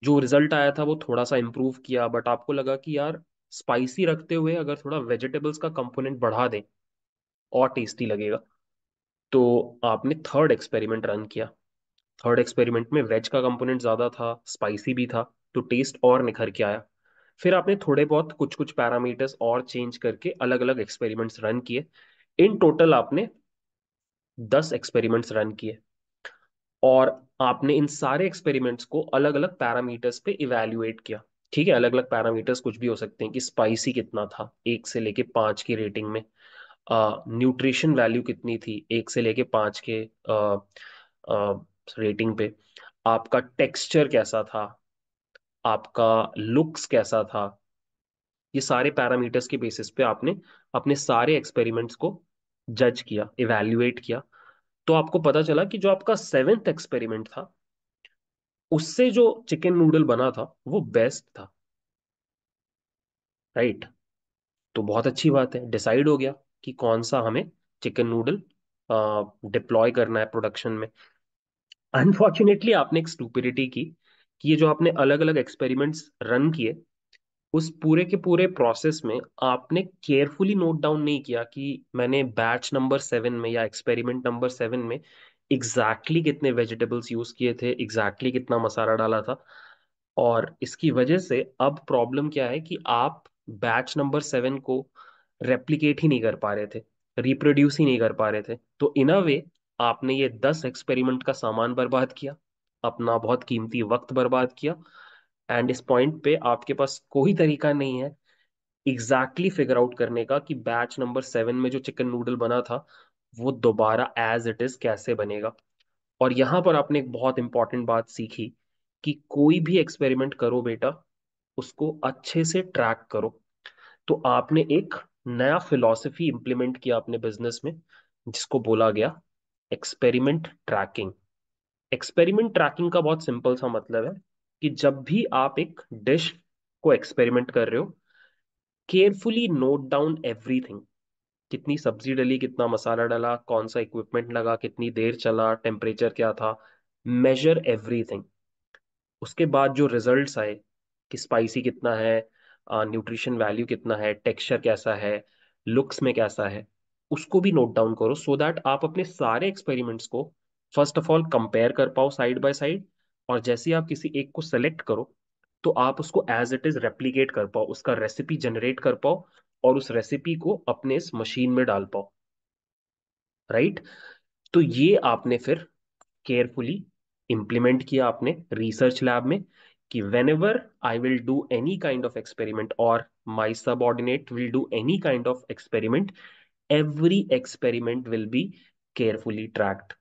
जो रिजल्ट आया था वो थोड़ा सा इम्प्रूव किया बट आपको लगा कि यार स्पाइसी रखते हुए अगर थोड़ा वेजिटेबल्स का कंपोनेंट बढ़ा दें और टेस्टी लगेगा तो आपने थर्ड एक्सपेरिमेंट रन किया थर्ड एक्सपेरिमेंट में वेज का कंपोनेंट ज़्यादा था स्पाइसी भी था तो टेस्ट और निखर के आया फिर आपने थोड़े बहुत कुछ कुछ पैरामीटर्स और चेंज करके अलग अलग एक्सपेरिमेंट्स रन किए इन टोटल आपने दस एक्सपेरिमेंट्स रन किए और आपने इन सारे एक्सपेरिमेंट्स को अलग अलग पैरामीटर्स पे इवेल्युएट किया ठीक है अलग अलग पैरामीटर्स कुछ भी हो सकते हैं कि स्पाइसी कितना था एक से लेके पाँच की रेटिंग में न्यूट्रिशन वैल्यू कितनी थी एक से लेके पाँच के आ, आ, रेटिंग पे आपका टेक्सचर कैसा था आपका लुक्स कैसा था ये सारे पैरामीटर्स के बेसिस पे आपने अपने सारे एक्सपेरिमेंट्स को जज किया इवेल्युएट किया तो आपको पता चला कि जो आपका सेवेंथ एक्सपेरिमेंट था उससे जो चिकन नूडल बना था वो बेस्ट था राइट right. तो बहुत अच्छी बात है डिसाइड हो गया कि कौन सा हमें चिकन नूडल डिप्लॉय करना है प्रोडक्शन में अनफॉर्चुनेटली आपने एक स्टूपिडिटी की कि ये जो आपने अलग अलग एक्सपेरिमेंट्स रन किए उस पूरे के पूरे प्रोसेस में आपने केयरफुली नोट डाउन नहीं किया कि मैंने बैच नंबर सेवन में या एक्सपेरिमेंट नंबर सेवन में एग्जैक्टली exactly कितने वेजिटेबल्स यूज किए थे एग्जैक्टली exactly कितना मसाला डाला था और इसकी वजह से अब प्रॉब्लम क्या है कि आप बैच नंबर सेवन को रेप्लीकेट ही नहीं कर पा रहे थे रिप्रोड्यूस ही नहीं कर पा रहे थे तो इन अ वे आपने ये दस एक्सपेरिमेंट का सामान बर्बाद किया अपना बहुत कीमती वक्त बर्बाद किया एंड इस पॉइंट पे आपके पास कोई तरीका नहीं है एग्जैक्टली फिगर आउट करने का कि बैच नंबर सेवन में जो चिकन नूडल बना था वो दोबारा एज इट इज कैसे बनेगा और यहाँ पर आपने एक बहुत इंपॉर्टेंट बात सीखी कि कोई भी एक्सपेरिमेंट करो बेटा उसको अच्छे से ट्रैक करो तो आपने एक नया फिलॉसफी इम्प्लीमेंट किया अपने बिजनेस में जिसको बोला गया एक्सपेरिमेंट ट्रैकिंग एक्सपेरिमेंट ट्रैकिंग का बहुत सिंपल सा मतलब है कि जब भी आप एक डिश को एक्सपेरिमेंट कर रहे हो केयरफुली नोट डाउन एवरीथिंग कितनी सब्जी डली कितना मसाला डाला कौन सा इक्विपमेंट लगा कितनी देर चला टेम्परेचर क्या था मेजर एवरीथिंग उसके बाद जो रिजल्ट्स आए कि स्पाइसी कितना है न्यूट्रिशन वैल्यू कितना है टेक्सचर कैसा है लुक्स में कैसा है उसको भी नोट डाउन करो सो so दैट आप अपने सारे एक्सपेरिमेंट्स को फर्स्ट ऑफ ऑल कंपेयर कर पाओ साइड बाय साइड और जैसे ही आप किसी एक को सेलेक्ट करो तो आप उसको एज इट इज रेप्लीकेट कर पाओ उसका रेसिपी जनरेट कर पाओ और उस रेसिपी को अपने इस मशीन में डाल पाओ राइट right? तो ये आपने फिर केयरफुली इम्प्लीमेंट किया आपने रिसर्च लैब में कि whenever I will do any kind of experiment और my subordinate will do any kind of experiment every experiment will be carefully tracked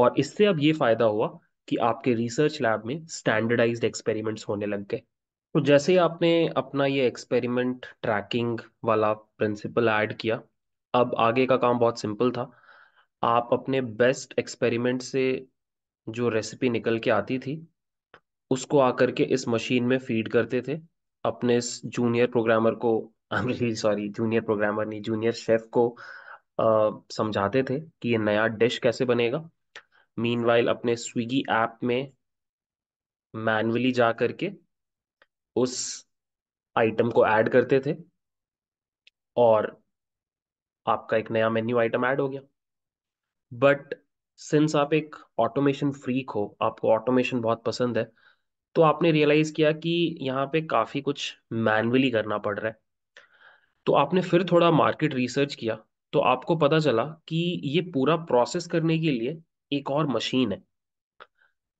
और इससे अब ये फायदा हुआ कि आपके रिसर्च लैब में स्टैंडर्डाइज्ड एक्सपेरिमेंट्स होने लग गए तो जैसे ही आपने अपना ये एक्सपेरिमेंट ट्रैकिंग वाला प्रिंसिपल ऐड किया अब आगे का काम बहुत सिंपल था आप अपने बेस्ट एक्सपेरिमेंट से जो रेसिपी निकल के आती थी उसको आकर के इस मशीन में फीड करते थे अपने इस जूनियर प्रोग्रामर को सॉरी जूनियर प्रोग्रामर नहीं जूनियर शेफ को आ, समझाते थे कि ये नया डिश कैसे बनेगा मीन अपने स्विगी ऐप में मैनुअली जा करके उस आइटम को ऐड करते थे और आपका एक नया मेन्यू आइटम ऐड हो गया बट सिंस आप एक ऑटोमेशन फ्रीक हो आपको ऑटोमेशन बहुत पसंद है तो आपने रियलाइज़ किया कि यहाँ पे काफ़ी कुछ मैनुअली करना पड़ रहा है तो आपने फिर थोड़ा मार्केट रिसर्च किया तो आपको पता चला कि ये पूरा प्रोसेस करने के लिए एक और मशीन है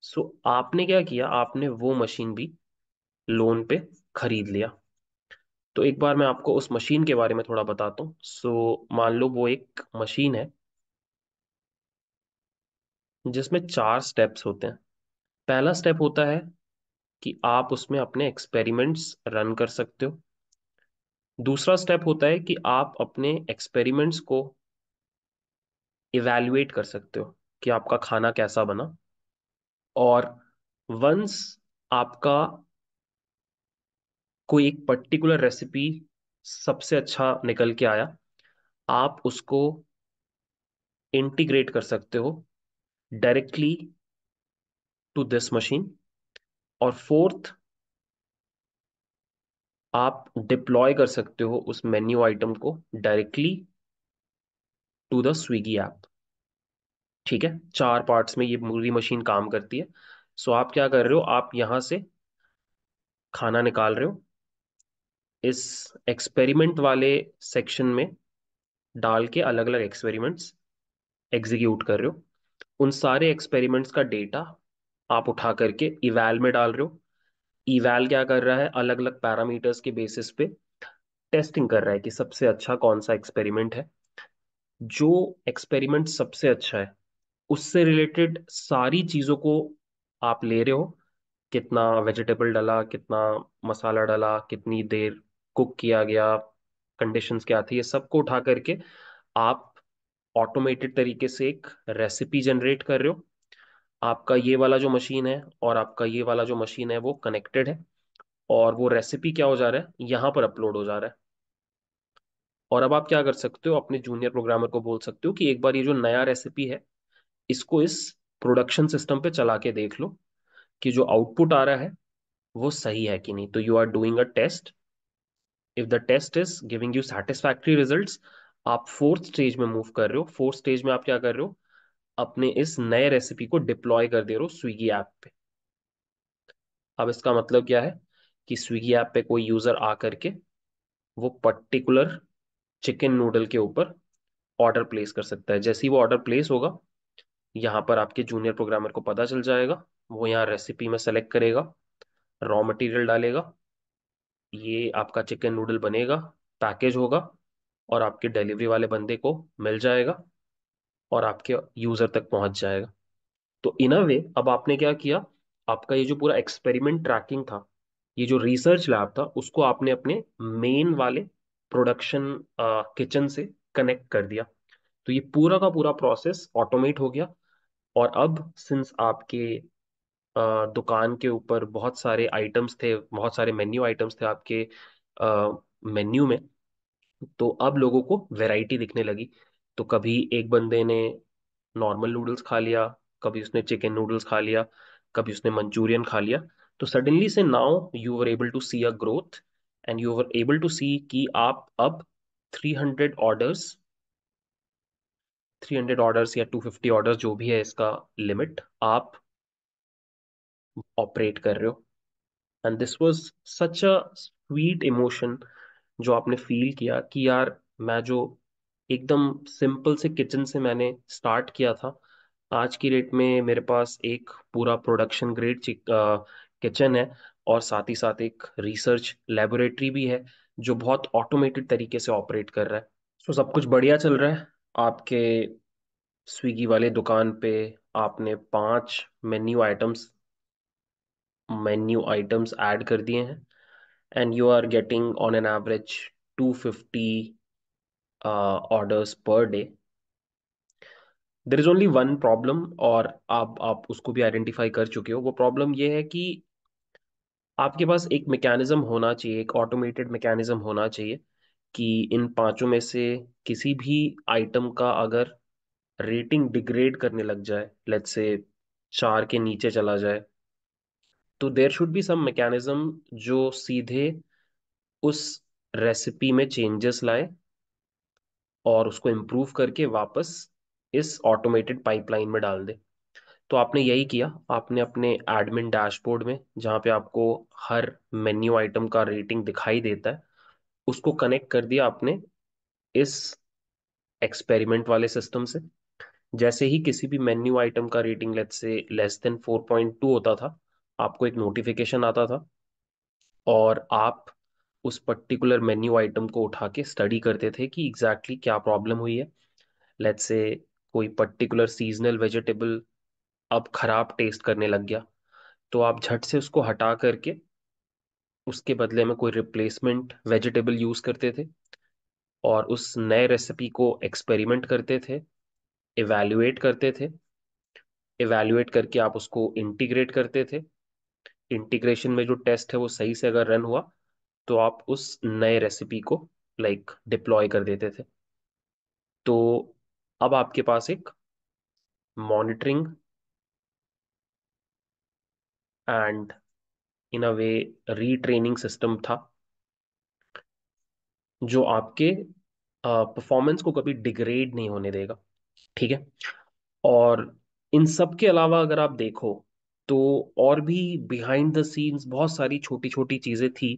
सो आपने क्या किया आपने वो मशीन भी लोन पे खरीद लिया तो एक बार मैं आपको उस मशीन के बारे में थोड़ा बताता हूँ सो मान लो वो एक मशीन है जिसमें चार स्टेप्स होते हैं पहला स्टेप होता है कि आप उसमें अपने एक्सपेरिमेंट्स रन कर सकते हो दूसरा स्टेप होता है कि आप अपने एक्सपेरिमेंट्स को इवेल्युएट कर सकते हो कि आपका खाना कैसा बना और वंस आपका कोई एक पर्टिकुलर रेसिपी सबसे अच्छा निकल के आया आप उसको इंटीग्रेट कर सकते हो डायरेक्टली टू दिस मशीन और फोर्थ आप डिप्लॉय कर सकते हो उस मेन्यू आइटम को directly to the Swiggy app ठीक है चार पार्ट्स में ये मूवी मशीन काम करती है सो आप क्या कर रहे हो आप यहाँ से खाना निकाल रहे हो इस एक्सपेरिमेंट वाले सेक्शन में डाल के अलग अलग एक्सपेरिमेंट्स एग्जीक्यूट कर रहे हो उन सारे एक्सपेरिमेंट्स का डेटा आप उठा करके इवैल में डाल रहे हो इवैल क्या कर रहा है अलग अलग पैरामीटर्स के बेसिस पे टेस्टिंग कर रहा है कि सबसे अच्छा कौन सा एक्सपेरिमेंट है जो एक्सपेरिमेंट सबसे अच्छा है उससे रिलेटेड सारी चीज़ों को आप ले रहे हो कितना वेजिटेबल डाला कितना मसाला डाला कितनी देर कुक किया गया कंडीशंस क्या थी ये सबको उठा करके आप ऑटोमेटेड तरीके से एक रेसिपी जनरेट कर रहे हो आपका ये वाला जो मशीन है और आपका ये वाला जो मशीन है वो कनेक्टेड है और वो रेसिपी क्या हो जा रहा है यहाँ पर अपलोड हो जा रहा है और अब आप क्या कर सकते हो अपने जूनियर प्रोग्रामर को बोल सकते हो कि एक बार ये जो नया रेसिपी है इसको इस प्रोडक्शन सिस्टम पे चला के देख लो कि जो आउटपुट आ रहा है वो सही है कि नहीं तो you are doing a test if the test is giving you satisfactory result आप फोर्थ स्टेज में मूव कर रहे हो फोर्थ स्टेज में आप क्या कर रहे हो अपने इस नए रेसिपी को डिप्लॉय कर दे रहे हो स्विगी ऐप पे अब इसका मतलब क्या है कि स्विगी ऐप पे कोई यूजर आ करके वो पर्टिकुलर चिकन नूडल के ऊपर ऑर्डर प्लेस कर सकता है जैसे ही वो ऑर्डर प्लेस होगा यहाँ पर आपके जूनियर प्रोग्रामर को पता चल जाएगा वो यहाँ रेसिपी में सेलेक्ट करेगा रॉ मटेरियल डालेगा ये आपका चिकन नूडल बनेगा पैकेज होगा और आपके डिलीवरी वाले बंदे को मिल जाएगा और आपके यूज़र तक पहुंच जाएगा तो इन अ वे अब आपने क्या किया आपका ये जो पूरा एक्सपेरिमेंट ट्रैकिंग था ये जो रिसर्च लैब था उसको आपने अपने मेन वाले प्रोडक्शन किचन से कनेक्ट कर दिया तो ये पूरा का पूरा प्रोसेस ऑटोमेट हो गया और अब सिंस आपके दुकान के ऊपर बहुत सारे आइटम्स थे बहुत सारे मेन्यू आइटम्स थे आपके मेन्यू में तो अब लोगों को वैरायटी दिखने लगी तो कभी एक बंदे ने नॉर्मल नूडल्स खा लिया कभी उसने चिकन नूडल्स खा लिया कभी उसने मंचूरियन खा लिया तो सडनली से now you are able to see a growth and you are able to see कि आप अब three hundred orders three hundred order या टू फिफ्टी ऑर्डर जो भी है इसका लिमिट आप ऑपरेट कर रहे हो and this was such a sweet emotion जो आपने फील किया कि यार मैं जो एकदम सिंपल से किचन से मैंने स्टार्ट किया था आज की रेट में मेरे पास एक पूरा प्रोडक्शन ग्रेड किचन है और साथ ही साथ एक रिसर्च लेबोरेटरी भी है जो बहुत ऑटोमेटेड तरीके से ऑपरेट कर रहा है सो so, सब कुछ बढ़िया चल रहा है आपके स्विगी वाले दुकान पे आपने पांच menu items menu items add कर दिए हैं and you are getting on an average two fifty orders per day there is only one problem और आप आप उसको भी आइडेंटिफाई कर चुके हो वो प्रॉब्लम ये है कि आपके पास एक मैकेनिज़्म होना चाहिए एक ऑटोमेटेड मैकेनिज़्म होना चाहिए कि इन पांचों में से किसी भी आइटम का अगर रेटिंग डिग्रेड करने लग जाए लेट से चार के नीचे चला जाए तो there should be some mechanism जो सीधे उस रेसिपी में चेंजेस लाए और उसको इम्प्रूव करके वापस इस ऑटोमेटेड पाइपलाइन में डाल दे तो आपने यही किया आपने अपने एडमिन डैशबोर्ड में जहाँ पे आपको हर मेन्यू आइटम का रेटिंग दिखाई देता है उसको कनेक्ट कर दिया आपने इस एक्सपेरिमेंट वाले सिस्टम से जैसे ही किसी भी मेन्यू आइटम का rating let's say less than 4.2 होता था आपको एक नोटिफिकेशन आता था और आप उस पर्टिकुलर मेन्यू आइटम को उठा के स्टडी करते थे कि एग्जैक्टली exactly क्या प्रॉब्लम हुई है लेट्स से कोई पर्टिकुलर सीजनल वेजिटेबल अब खराब टेस्ट करने लग गया तो आप झट से उसको हटा करके उसके बदले में कोई रिप्लेसमेंट वेजिटेबल यूज़ करते थे और उस नए रेसिपी को एक्सपेरिमेंट करते थे इवेल्युएट करते थे इवेल्युएट करके आप उसको इंटीग्रेट करते थे इंटीग्रेशन में जो टेस्ट है वो सही से अगर रन हुआ तो आप उस नए रेसिपी को लाइक डिप्लॉय कर देते थे तो अब आपके पास एक monitoring and in a way retraining system था जो आपके परफॉर्मेंस को कभी डिग्रेड नहीं होने देगा ठीक है और इन सब के अलावा अगर आप देखो तो और भी बिहाइंड द सीन्स बहुत सारी छोटी छोटी चीज़ें थी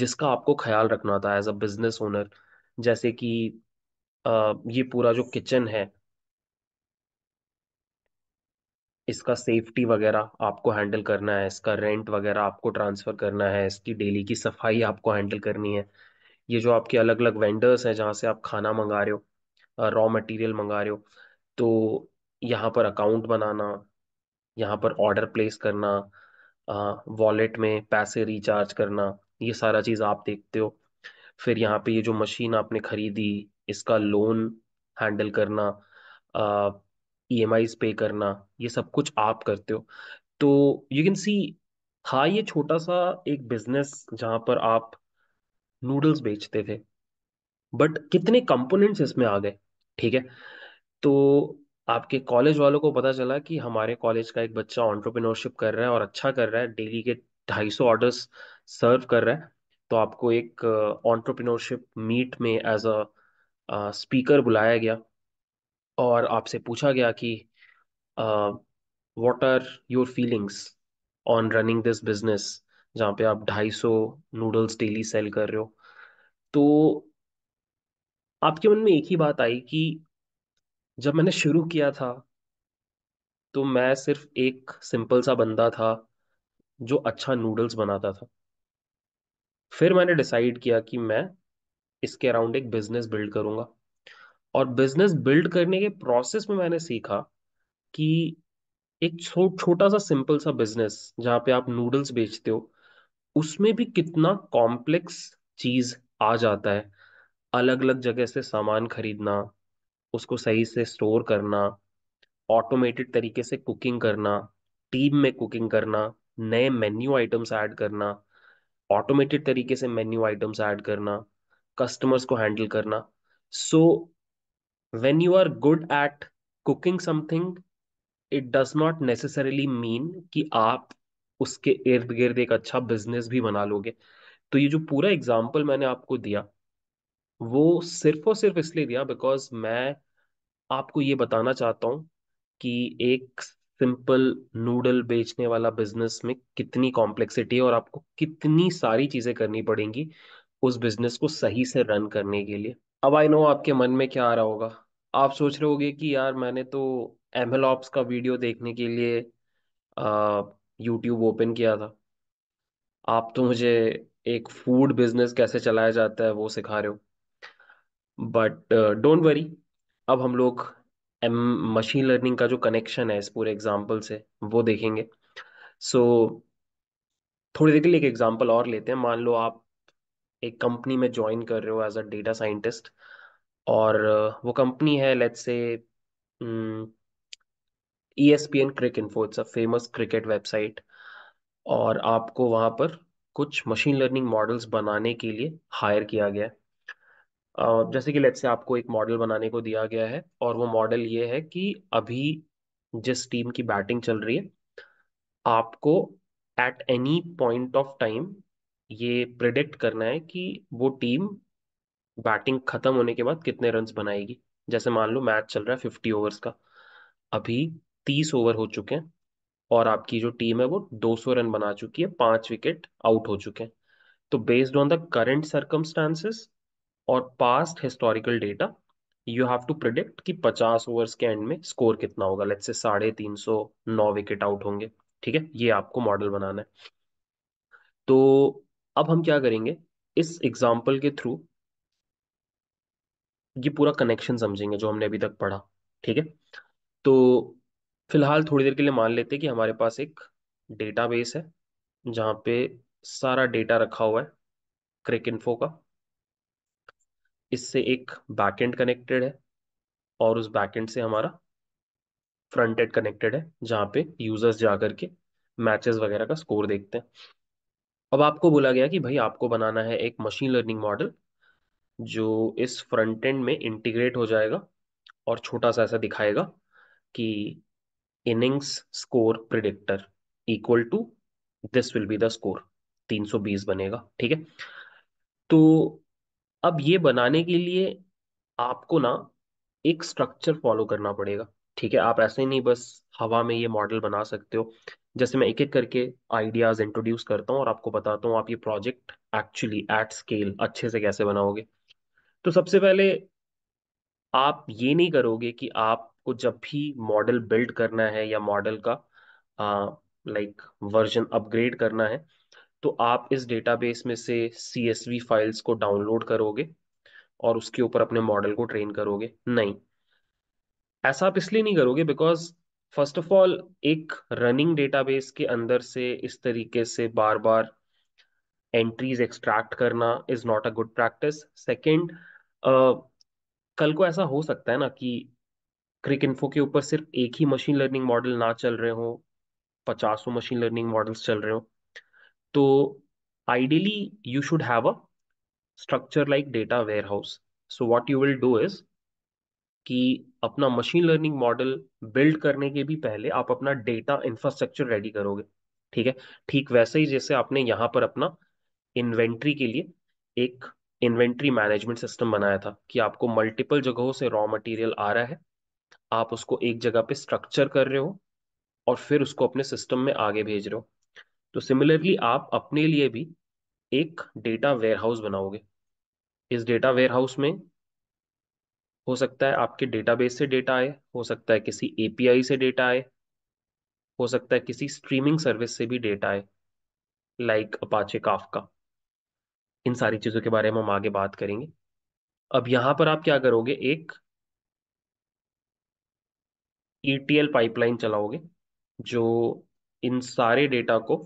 जिसका आपको ख्याल रखना था एज अ बिजनेस ओनर जैसे कि ये पूरा जो किचन है इसका सेफ्टी वगैरह आपको हैंडल करना है इसका रेंट वगैरह आपको ट्रांसफ़र करना है इसकी डेली की सफाई आपको हैंडल करनी है ये जो आपके अलग अलग वेंडर्स हैं जहाँ से आप खाना मंगा रहे हो रॉ मटेरियल मंगा रहे हो तो यहाँ पर अकाउंट बनाना यहाँ पर ऑर्डर प्लेस करना वॉलेट में पैसे रिचार्ज करना ये सारा चीज़ आप देखते हो फिर यहाँ पे ये जो मशीन आपने खरीदी इसका लोन हैंडल करना ई e पे करना ये सब कुछ आप करते हो तो यू कैन सी हाँ ये छोटा सा एक बिजनेस जहां पर आप नूडल्स बेचते थे बट कितने कंपोनेंट्स इसमें आ गए ठीक है तो आपके कॉलेज वालों को पता चला कि हमारे कॉलेज का एक बच्चा ऑन्टरप्रिनोरशिप कर रहा है और अच्छा कर रहा है डेली के ढाई सौ ऑर्डर्स सर्व कर रहा है तो आपको एक ऑन्टरप्रिनोरशिप uh, मीट में एज अ स्पीकर बुलाया गया और आपसे पूछा गया कि what are your feelings on running this business जहाँ पे आप ढाई सौ नूडल्स डेली सेल कर रहे हो तो आपके मन में एक ही बात आई कि जब मैंने शुरू किया था तो मैं सिर्फ एक सिंपल सा बंदा था जो अच्छा नूडल्स बनाता था फिर मैंने डिसाइड किया कि मैं इसके अराउंड एक बिजनेस बिल्ड करूंगा और बिजनेस बिल्ड करने के प्रोसेस में मैंने सीखा कि एक छो, छोटा सा सिंपल सा बिजनेस जहाँ पे आप नूडल्स बेचते हो उसमें भी कितना कॉम्प्लेक्स चीज आ जाता है अलग अलग जगह से सामान खरीदना उसको सही से स्टोर करना ऑटोमेटेड तरीके से कुकिंग करना टीम में कुकिंग करना नए मेन्यू आइटम्स ऐड करना ऑटोमेटेड तरीके से मेन्यू आइटम्स ऐड करना कस्टमर्स को हैंडल करना so so, when you are good at cooking something it does not necessarily mean कि आप उसके इर्द गिर्द एक अच्छा बिजनेस भी बना लोगे तो ये जो पूरा एग्जाम्पल मैंने आपको दिया वो सिर्फ और सिर्फ इसलिए दिया बिकॉज मैं आपको ये बताना चाहता हूँ कि एक सिंपल नूडल बेचने वाला बिजनेस में कितनी कॉम्प्लेक्सिटी है और आपको कितनी सारी चीज़ें करनी पड़ेंगी उस बिजनेस को सही से रन करने के लिए अब आई नो आपके मन में क्या आ रहा होगा आप सोच रहे होगे कि यार मैंने तो एमएल ऑप्स का वीडियो देखने के लिए आ, यूट्यूब ओपन किया था आप तो मुझे एक फूड बिजनेस कैसे चलाया जाता है वो सिखा रहे हो बट डोंट वरी अब हम लोग एम मशीन लर्निंग का जो कनेक्शन है इस पूरे एग्जाम्पल से वो देखेंगे सो so, थोड़ी देर के लिए एक एग्जाम्पल और लेते हैं मान लो आप एक कंपनी में ज्वाइन कर रहे हो एज अ डेटा साइंटिस्ट और वो कंपनी है let's say E S P N Cricinfo it's a famous cricket website और आपको वहाँ पर कुछ मशीन लर्निंग मॉडल्स बनाने के लिए हायर किया गया है uh, जैसे कि लेट्स से आपको एक मॉडल बनाने को दिया गया है और वो मॉडल ये है कि अभी जिस टीम की बैटिंग चल रही है आपको at any point of time ये प्रिडिक्ट करना है कि वो टीम बैटिंग खत्म होने के बाद कितने रन बनाएगी जैसे मान लो मैच चल रहा है फिफ्टी ओवर्स का अभी तीस ओवर हो चुके हैं और आपकी जो टीम है वो दो सौ रन बना चुकी है पांच विकेट आउट हो चुके हैं तो based on the current circumstances और past historical data you have to predict कि पचास ओवर्स के एंड में स्कोर कितना होगा लेट्स से साढ़े तीन सौ नौ विकेट आउट होंगे ठीक है ये आपको मॉडल बनाना है तो अब हम क्या करेंगे इस एग्जाम्पल के थ्रू ये पूरा कनेक्शन समझेंगे जो हमने अभी तक पढ़ा ठीक है तो फिलहाल थोड़ी देर के लिए मान लेते हैं कि हमारे पास एक डेटाबेस है जहां पे सारा डेटा रखा हुआ है क्रिक इन्फो का इससे एक बैकएंड कनेक्टेड है और उस बैकएंड से हमारा फ्रंट एंड कनेक्टेड है जहां पे यूजर्स जाकर के मैचेस वगैरह का स्कोर देखते हैं अब आपको बोला गया कि भाई आपको बनाना है एक मशीन लर्निंग मॉडल जो इस फ्रंट एंड में इंटीग्रेट हो जाएगा और छोटा सा ऐसा दिखाएगा कि innings score predictor equal to this will be the score 320 बनेगा ठीक है तो अब ये बनाने के लिए आपको ना एक स्ट्रक्चर फॉलो करना पड़ेगा ठीक है आप ऐसे नहीं बस हवा में ये मॉडल बना सकते हो जैसे मैं एक एक करके आइडियाज इंट्रोड्यूस करता हूँ और आपको बताता हूँ आप ये प्रोजेक्ट एक्चुअली एट स्केल अच्छे से कैसे बनाओगे तो सबसे पहले आप ये नहीं करोगे कि आपको जब भी मॉडल बिल्ड करना है या मॉडल का लाइक वर्जन अपग्रेड करना है तो आप इस डेटाबेस में से सी फाइल्स को डाउनलोड करोगे और उसके ऊपर अपने मॉडल को ट्रेन करोगे नहीं ऐसा आप इसलिए नहीं करोगे बिकॉज फर्स्ट ऑफ ऑल एक रनिंग डेटाबेस के अंदर से इस तरीके से बार बार एंट्रीज एक्सट्रैक्ट करना is not a good practice second कल को ऐसा हो सकता है ना कि क्रिक इन्फो के ऊपर सिर्फ एक ही मशीन लर्निंग मॉडल ना चल रहे हो पचासों मशीन लर्निंग मॉडल्स चल रहे हो तो ideally you should have a structure like data warehouse so what you will do is कि अपना मशीन लर्निंग मॉडल बिल्ड करने के भी पहले आप अपना डेटा इंफ्रास्ट्रक्चर रेडी करोगे ठीक है ठीक वैसे ही जैसे आपने यहाँ पर अपना इन्वेंट्री के लिए एक इन्वेंट्री मैनेजमेंट सिस्टम बनाया था कि आपको मल्टीपल जगहों से रॉ मटेरियल आ रहा है आप उसको एक जगह पे स्ट्रक्चर कर रहे हो और फिर उसको अपने सिस्टम में आगे भेज रहे हो तो सिमिलरली आप अपने लिए भी एक डेटा वेयरहाउस बनाओगे इस डेटा वेयरहाउस में हो सकता है आपके डेटाबेस से डेटा आए हो सकता है किसी एपीआई से डेटा आए हो सकता है किसी स्ट्रीमिंग सर्विस से भी डेटा आए लाइक अपाचे काफका इन सारी चीज़ों के बारे में हम आगे बात करेंगे अब यहां पर आप क्या करोगे एक ईटीएल e पाइपलाइन चलाओगे जो इन सारे डेटा को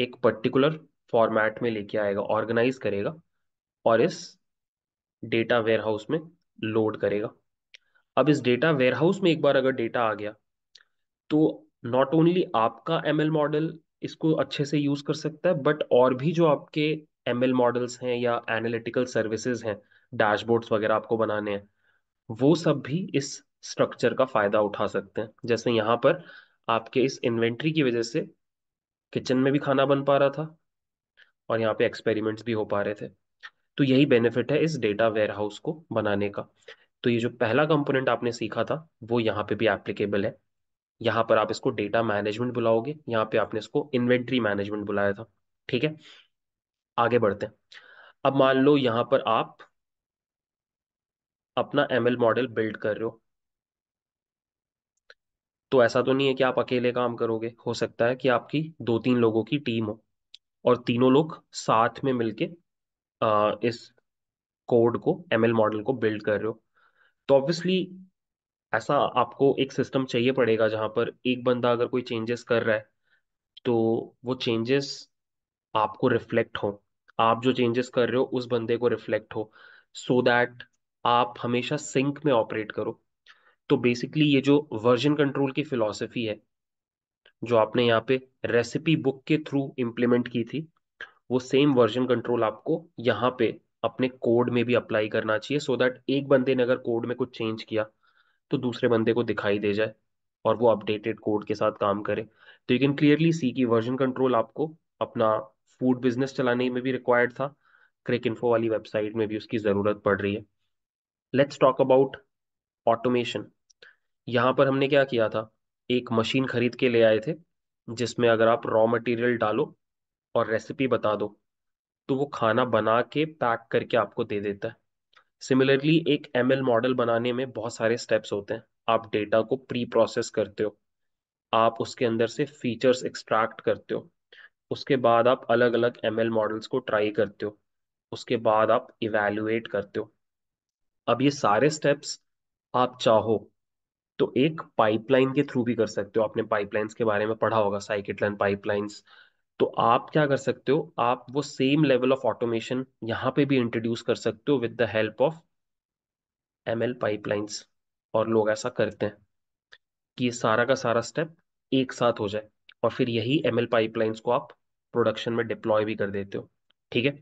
एक पर्टिकुलर फॉर्मेट में लेके आएगा ऑर्गेनाइज करेगा और इस डेटा वेयरहाउस में लोड करेगा अब इस डेटा वेयरहाउस में एक बार अगर डेटा आ गया तो नॉट ओनली आपका एम मॉडल इसको अच्छे से यूज कर सकता है बट और भी जो आपके एम मॉडल्स हैं या एनालिटिकल सर्विसेज हैं डैशबोर्ड्स वगैरह आपको बनाने हैं वो सब भी इस स्ट्रक्चर का फायदा उठा सकते हैं जैसे यहाँ पर आपके इस इन्वेंट्री की वजह से किचन में भी खाना बन पा रहा था और यहाँ पे एक्सपेरिमेंट्स भी हो पा रहे थे तो यही बेनिफिट है इस डेटा वेयर हाउस को बनाने का तो ये जो पहला कंपोनेंट आपने सीखा था वो यहाँ पे भी एप्लीकेबल है यहाँ पर आप इसको डेटा मैनेजमेंट बुलाओगे यहाँ पे आपने इसको इन्वेंट्री मैनेजमेंट बुलाया था ठीक है आगे बढ़ते हैं अब मान लो यहाँ पर आप अपना एम मॉडल बिल्ड कर रहे हो तो ऐसा तो नहीं है कि आप अकेले काम करोगे हो सकता है कि आपकी दो तीन लोगों की टीम हो और तीनों लोग साथ में मिलके इस कोड को एमएल मॉडल को बिल्ड कर रहे हो तो ऑब्वियसली ऐसा आपको एक सिस्टम चाहिए पड़ेगा जहां पर एक बंदा अगर कोई चेंजेस कर रहा है तो वो चेंजेस आपको रिफ्लेक्ट हो आप जो चेंजेस कर रहे हो उस बंदे को रिफ्लेक्ट हो सो so दैट आप हमेशा सिंक में ऑपरेट करो तो बेसिकली ये जो वर्जन कंट्रोल की फिलॉसफी है जो आपने यहाँ पे रेसिपी बुक के थ्रू इम्प्लीमेंट की थी वो सेम वर्जन कंट्रोल आपको यहाँ पे अपने कोड में भी अप्लाई करना चाहिए सो so दैट एक बंदे ने अगर कोड में कुछ चेंज किया तो दूसरे बंदे को दिखाई दे जाए और वो अपडेटेड कोड के साथ काम करे तो यू कैन क्लियरली सी की वर्जन कंट्रोल आपको अपना फूड बिजनेस चलाने में भी रिक्वायर्ड था क्रिक इन्फो वाली वेबसाइट में भी उसकी ज़रूरत पड़ रही है लेट्स टॉक अबाउट ऑटोमेशन यहाँ पर हमने क्या किया था एक मशीन खरीद के ले आए थे जिसमें अगर आप रॉ मटेरियल डालो और रेसिपी बता दो तो वो खाना बना के पैक करके आपको दे देता है सिमिलरली एक एम मॉडल बनाने में बहुत सारे स्टेप्स होते हैं आप डेटा को प्री प्रोसेस करते हो आप उसके अंदर से फीचर्स एक्सट्रैक्ट करते हो उसके बाद आप अलग अलग एम मॉडल्स को ट्राई करते हो उसके बाद आप इवेल्युएट करते हो अब ये सारे स्टेप्स आप चाहो तो एक पाइपलाइन के थ्रू भी कर सकते हो आपने पाइपलाइंस के बारे में पढ़ा होगा साइकिल पाइपलाइंस तो आप क्या कर सकते हो आप वो सेम लेवल ऑफ ऑटोमेशन यहाँ पे भी इंट्रोड्यूस कर सकते हो with the help of M L pipelines और लोग ऐसा करते हैं कि ये सारा का सारा स्टेप एक साथ हो जाए और फिर यही एम एल पाइपलाइंस को आप प्रोडक्शन में डिप्लॉय भी कर देते हो ठीक है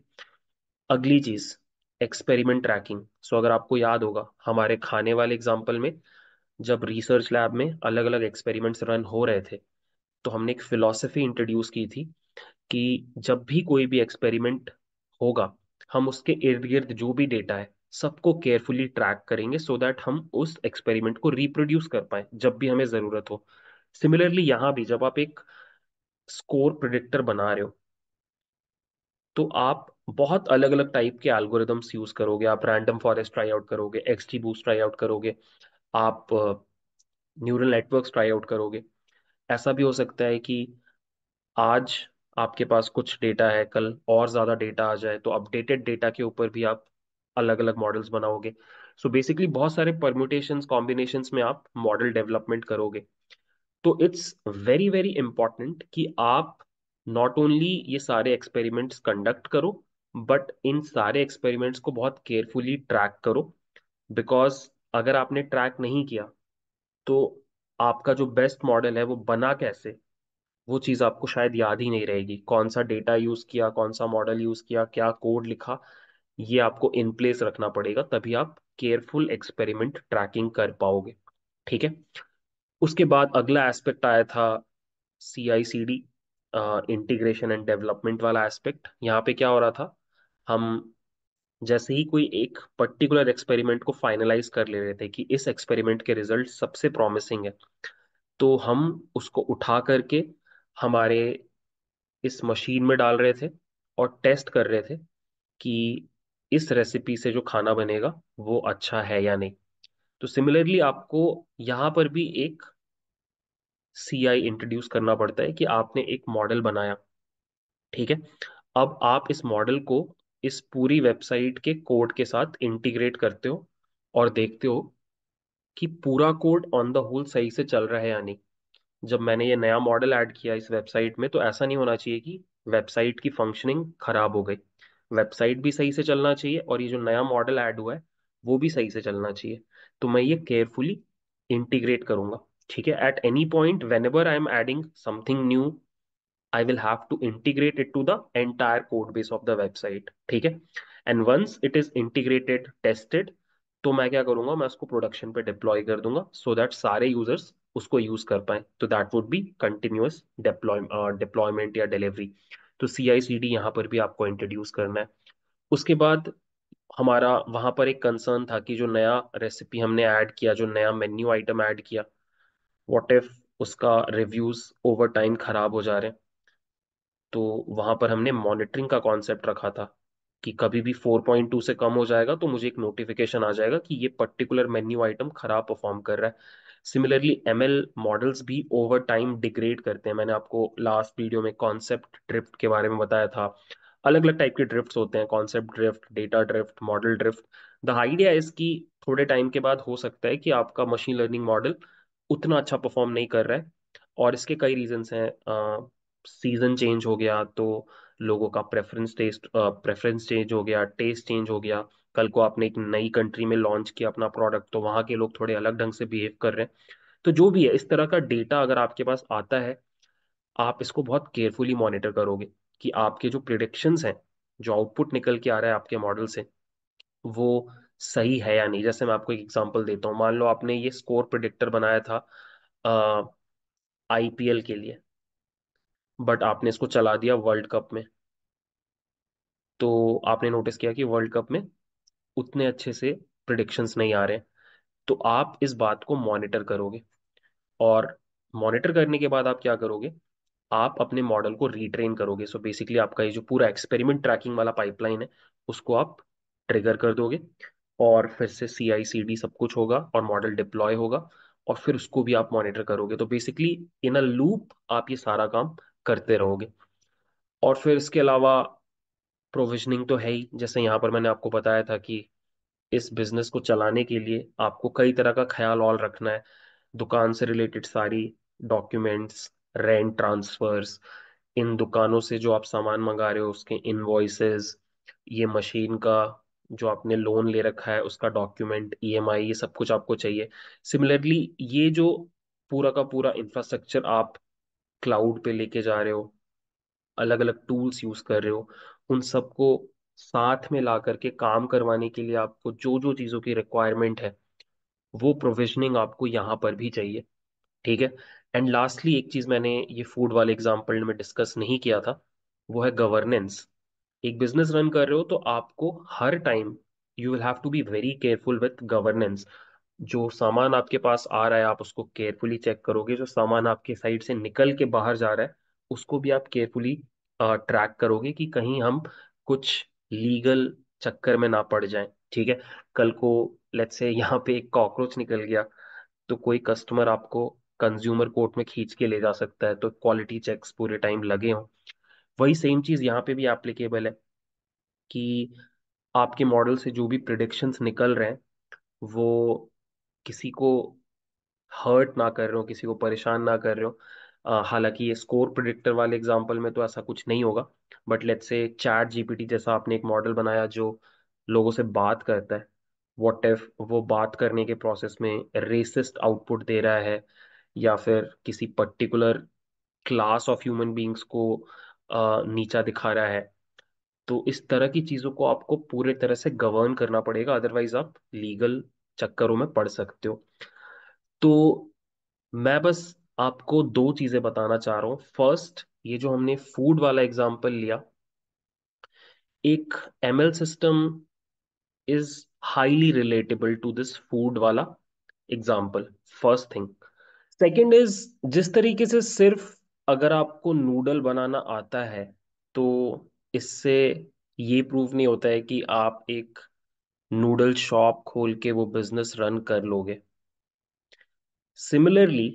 अगली चीज एक्सपेरिमेंट ट्रैकिंग सो अगर आपको याद होगा हमारे खाने वाले एग्जाम्पल में जब रिसर्च लैब में अलग अलग एक्सपेरिमेंट्स रन हो रहे थे तो हमने एक फिलोसफी इंट्रोड्यूस की थी कि जब भी कोई भी एक्सपेरिमेंट होगा हम उसके इर्द गिर्द जो भी डेटा है सबको केयरफुली ट्रैक करेंगे सो so दैट हम उस एक्सपेरिमेंट को रिप्रोड्यूस कर पाए जब भी हमें ज़रूरत हो सिमिलरली यहां भी जब आप एक स्कोर प्रिडिक्टर बना रहे हो तो आप बहुत अलग अलग टाइप के एल्गोरिदम्स यूज करोगे आप रैंडम फॉरेस्ट ट्राई आउट करोगे एक्सटी बूस्ट ट्राई आउट करोगे आप न्यूरल नेटवर्क ट्राई आउट करोगे ऐसा भी हो सकता है कि आज आपके पास कुछ डेटा है कल और ज़्यादा डेटा आ जाए तो अपडेटेड डेटा के ऊपर भी आप अलग अलग मॉडल्स बनाओगे सो so बेसिकली बहुत सारे परम्यूटेशन कॉम्बिनेशन में आप मॉडल डेवलपमेंट करोगे तो इट्स वेरी वेरी इंपॉर्टेंट कि आप नॉट ओनली ये सारे एक्सपेरिमेंट्स कंडक्ट करो बट इन सारे एक्सपेरिमेंट्स को बहुत केयरफुली ट्रैक करो बिकॉज अगर आपने ट्रैक नहीं किया तो आपका जो बेस्ट मॉडल है वो बना कैसे वो चीज़ आपको शायद याद ही नहीं रहेगी कौन सा डेटा यूज़ किया कौन सा मॉडल यूज़ किया क्या कोड लिखा ये आपको इन प्लेस रखना पड़ेगा तभी आप केयरफुल एक्सपेरिमेंट ट्रैकिंग कर पाओगे ठीक है उसके बाद अगला एस्पेक्ट आया था C I C D integration and development वाला एस्पेक्ट यहाँ पे क्या हो रहा था हम जैसे ही कोई एक पर्टिकुलर एक्सपेरिमेंट को फाइनलाइज कर ले रहे थे कि इस एक्सपेरिमेंट के रिजल्ट सबसे प्रॉमिसिंग है तो हम उसको उठा करके हमारे इस मशीन में डाल रहे थे और टेस्ट कर रहे थे कि इस रेसिपी से जो खाना बनेगा वो अच्छा है या नहीं तो सिमिलरली आपको यहाँ पर भी एक सी आई इंट्रोड्यूस करना पड़ता है कि आपने एक मॉडल बनाया ठीक है अब आप इस मॉडल को इस पूरी वेबसाइट के कोड के साथ इंटीग्रेट करते हो और देखते हो कि पूरा कोड ऑन द होल सही से चल रहा है या नहीं जब मैंने ये नया मॉडल ऐड किया इस वेबसाइट में तो ऐसा नहीं होना चाहिए कि वेबसाइट की फंक्शनिंग खराब हो गई वेबसाइट भी सही से चलना चाहिए और ये जो नया मॉडल ऐड हुआ है वो भी सही से चलना चाहिए तो मैं ये केयरफुली इंटीग्रेट करूंगा ठीक है at any point whenever I am adding something new I will have to integrate it to the entire code base of the website ठीक है and once it is integrated tested तो मैं क्या करूंगा मैं उसको प्रोडक्शन पे deploy कर दूंगा सो so दैट सारे यूजर्स उसको यूज कर पाए तो that would be continuous deployment या डिलीवरी तो सी आई सी डी यहाँ पर भी आपको इंट्रोड्यूस करना है उसके बाद हमारा वहां पर एक कंसर्न था कि जो नया रेसिपी हमने ऐड किया जो नया मेन्यू आइटम ऐड किया वॉट इफ उसका रिव्यूज ओवर टाइम खराब हो जा रहे तो वहां पर हमने मॉनिटरिंग का कॉन्सेप्ट रखा था कि कभी भी 4.2 से कम हो जाएगा तो मुझे एक नोटिफिकेशन आ जाएगा कि ये पर्टिकुलर मेन्यू आइटम खराब परफॉर्म कर रहा है सिमिलरली एम मॉडल्स भी ओवर टाइम डिग्रेड करते हैं मैंने आपको लास्ट वीडियो में कॉन्सेप्ट ड्रिफ्ट के बारे में बताया था अलग अलग टाइप के ड्रिफ्ट होते हैं concept drift data drift model drift the idea is कि थोड़े टाइम के बाद हो सकता है कि आपका मशीन लर्निंग मॉडल उतना अच्छा परफॉर्म नहीं कर रहा है और इसके कई रीजंस हैं सीजन चेंज हो गया तो लोगों का प्रेफरेंस टेस्ट प्रेफरेंस चेंज हो गया टेस्ट चेंज हो गया कल को आपने एक नई कंट्री में लॉन्च किया अपना प्रोडक्ट तो वहाँ के लोग थोड़े अलग ढंग से बिहेव कर रहे हैं तो जो भी है इस तरह का डेटा अगर आपके पास आता है आप इसको बहुत केयरफुली मॉनिटर करोगे कि आपके जो प्रिडिक्शन हैं जो आउटपुट निकल के आ रहा है आपके मॉडल से वो सही है या नहीं जैसे मैं आपको एक एग्जाम्पल देता हूँ मान लो आपने ये स्कोर प्रिडिक्टर बनाया था आई के लिए बट आपने इसको चला दिया वर्ल्ड कप में तो आपने नोटिस किया कि वर्ल्ड कप में उतने अच्छे से प्रडिक्शंस नहीं आ रहे तो आप इस बात को मॉनिटर करोगे और मॉनिटर करने के बाद आप क्या करोगे आप अपने मॉडल को रिट्रेन करोगे सो so बेसिकली आपका ये जो पूरा एक्सपेरिमेंट ट्रैकिंग वाला पाइपलाइन है उसको आप ट्रिगर कर दोगे और फिर से सी आई सी डी सब कुछ होगा और मॉडल डिप्लॉय होगा और फिर उसको भी आप मॉनिटर करोगे तो बेसिकली इन अ लूप आप ये सारा काम करते रहोगे और फिर इसके अलावा प्रोविजनिंग तो है ही जैसे यहाँ पर मैंने आपको बताया था कि इस बिजनेस को चलाने के लिए आपको कई तरह का ख्याल और रखना है दुकान से रिलेटेड सारी डॉक्यूमेंट्स रेंट ट्रांसफर्स इन दुकानों से जो आप सामान मंगा रहे हो उसके इनवॉइसेस ये मशीन का जो आपने लोन ले रखा है उसका डॉक्यूमेंट ईएमआई ये सब कुछ आपको चाहिए सिमिलरली ये जो पूरा का पूरा इंफ्रास्ट्रक्चर आप क्लाउड पे लेके जा रहे हो अलग अलग टूल्स यूज कर रहे हो उन सबको साथ में ला करके काम करवाने के लिए आपको जो जो चीज़ों की रिक्वायरमेंट है वो प्रोविजनिंग आपको यहाँ पर भी चाहिए ठीक है एंड लास्टली एक चीज़ मैंने ये फूड वाले एग्जाम्पल में डिस्कस नहीं किया था वो है गवर्नेंस एक बिजनेस रन कर रहे हो तो आपको हर time you will have to be very careful with governance जो सामान आपके पास आ रहा है आप उसको केयरफुली चेक करोगे जो सामान आपके साइड से निकल के बाहर जा रहा है उसको भी आप केयरफुली ट्रैक करोगे कि कहीं हम कुछ लीगल चक्कर में ना पड़ जाए ठीक है कल को लेट्स से यहाँ पे एक कॉकरोच निकल गया तो कोई कस्टमर आपको कंज्यूमर कोर्ट में खींच के ले जा सकता है तो क्वालिटी चेक्स पूरे टाइम लगे हों वही सेम चीज़ यहाँ पे भी एप्लीकेबल है कि आपके मॉडल से जो भी प्रिडिक्शंस निकल रहे हैं वो किसी को हर्ट ना कर रहे हो किसी को परेशान ना कर रहे हो हालांकि ये स्कोर प्रिडिक्टर वाले एग्जाम्पल में तो ऐसा कुछ नहीं होगा but let's say chat GPT जैसा आपने एक मॉडल बनाया जो लोगों से बात करता है वॉट इफ वो बात करने के प्रोसेस में रेसिस्ट आउटपुट दे रहा है या फिर किसी particular class of human beings को नीचा दिखा रहा है तो इस तरह की चीज़ों को आपको पूरे तरह से गवर्न करना पड़ेगा अदरवाइज आप लीगल चक्करों में पड़ सकते हो तो मैं बस आपको दो चीज़ें बताना चाह रहा हूँ फर्स्ट ये जो हमने फूड वाला एग्जाम्पल लिया एक M L system is highly relatable to this food वाला example first thing second is जिस तरीके से सिर्फ अगर आपको नूडल बनाना आता है तो इससे ये प्रूव नहीं होता है कि आप एक नूडल शॉप खोल के वो बिजनेस रन कर लोगे सिमिलरली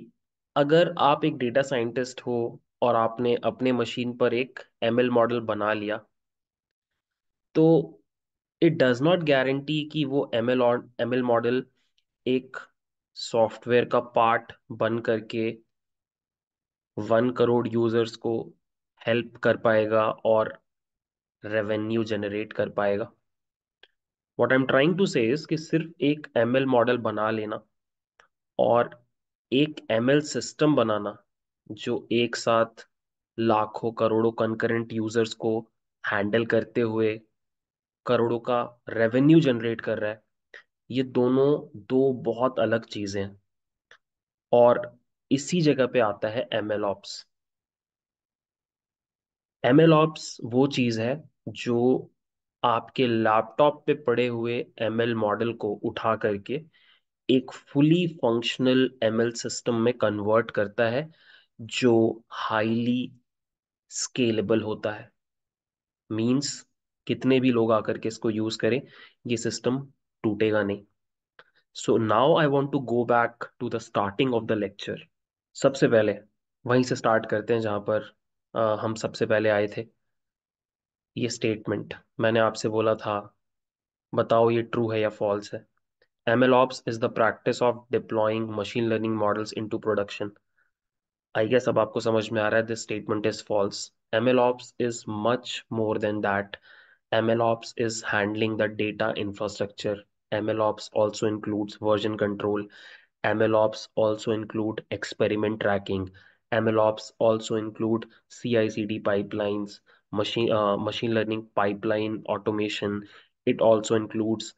अगर आप एक डेटा साइंटिस्ट हो और आपने अपने मशीन पर एक एम मॉडल बना लिया तो इट डज नॉट गारंटी कि वो M L M L model एक सॉफ्टवेयर का पार्ट बन करके वन करोड़ यूजर्स को हेल्प कर पाएगा और रेवेन्यू जनरेट कर पाएगा what I am trying to say सिर्फ एक एम एल मॉडल बना लेना और एक एम एल सिस्टम बनाना जो एक साथ लाखों करोड़ों कंकरेंट यूजर्स को हैंडल करते हुए करोड़ों का रेवेन्यू जनरेट कर रहा है ये दोनों दो बहुत अलग चीजें हैं और इसी जगह पे आता है M L ops M L ops वो चीज है जो आपके लैपटॉप पे पड़े हुए एम एल मॉडल को उठा करके एक fully functional M L system में कन्वर्ट करता है जो हाईली स्केलेबल होता है मींस कितने भी लोग आकर के इसको यूज करें ये सिस्टम टूटेगा नहीं so now I want to go back to the starting of the lecture सबसे पहले वहीं से स्टार्ट करते हैं जहां पर आ, हम सबसे पहले आए थे ये स्टेटमेंट मैंने आपसे बोला था बताओ ये ट्रू है या फॉल्स है is the practice of deploying machine learning models into production I guess अब आपको समझ में आ रहा है this statement is false. MLOps is much more than that. MLOps is handling the data infrastructure. MLOps also includes version control. MLOps also include experiment tracking. MLOps also include CI/CD pipelines, machine uh, machine learning pipeline automation. It also includes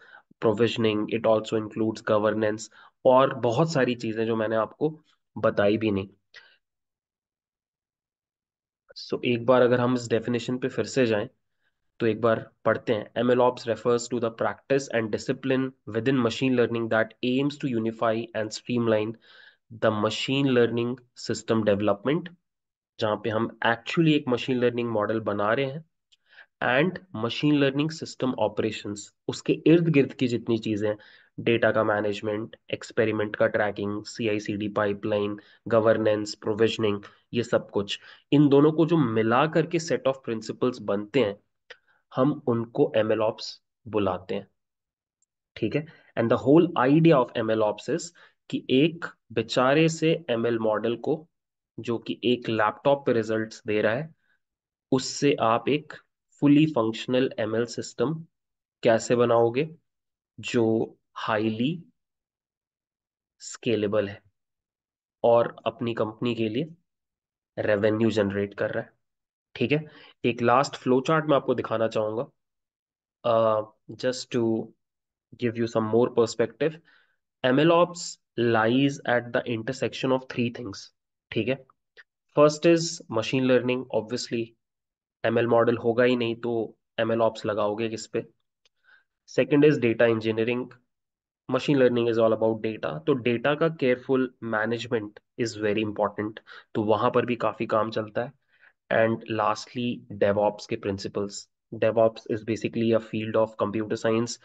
provisioning. It also includes governance और बहुत सारी चीजें जो मैंने आपको बताई भी नहीं सो so, एक बार अगर हम इस डेफिनेशन पे फिर से जाएं तो एक बार पढ़ते हैं M L ops refers to the practice and discipline within machine learning that aims to unify and streamline the machine learning system development जहाँ पे हम एक्चुअली एक मशीन लर्निंग मॉडल बना रहे हैं and machine learning system operations उसके इर्द गिर्द की जितनी चीज़ें हैं डेटा का मैनेजमेंट एक्सपेरिमेंट का tracking C I C D pipeline governance provisioning ये सब कुछ इन दोनों को जो मिला करके सेट ऑफ प्रिंसिपल्स बनते हैं हम उनको एम एल ऑप्स बुलाते हैं ठीक है and the whole idea of M L ops is कि एक बेचारे से एम एल मॉडल को जो कि एक लैपटॉप पे रिजल्ट्स दे रहा है उससे आप एक fully functional M L system कैसे बनाओगे जो हाईली स्केलेबल है और अपनी कंपनी के लिए रेवेन्यू जनरेट कर रहा है ठीक है एक लास्ट फ्लो चार्ट मैं आपको दिखाना चाहूंगा just to give you some more perspective MLOps lies at the intersection of three things ठीक है first is machine learning obviously ML model होगा ही नहीं तो एमएल ऑप्स लगाओगे किस पे second is data engineering machine learning is all about data तो डेटा का careful management is very important तो वहां पर भी काफी काम चलता है एंड लास्टली डेवॉप्स के principles DevOps is basically a field of computer science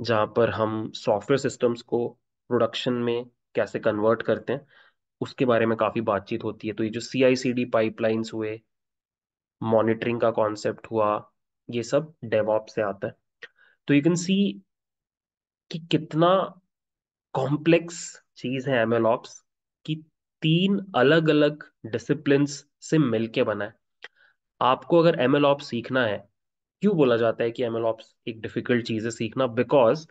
जहाँ पर हम सॉफ्टवेयर सिस्टम्स को प्रोडक्शन में कैसे कन्वर्ट करते हैं उसके बारे में काफ़ी बातचीत होती है तो ये जो C I C D pipelines हुए मॉनिटरिंग का कॉन्सेप्ट हुआ ये सब डेवॉप से आता है तो यू कैन सी कि कितना कॉम्प्लेक्स चीज है एम कि तीन अलग अलग डिसिप्लिन से मिलके बना है आपको अगर एम सीखना है क्यों बोला जाता है कि एम एक डिफिकल्ट चीज है सीखना बिकॉज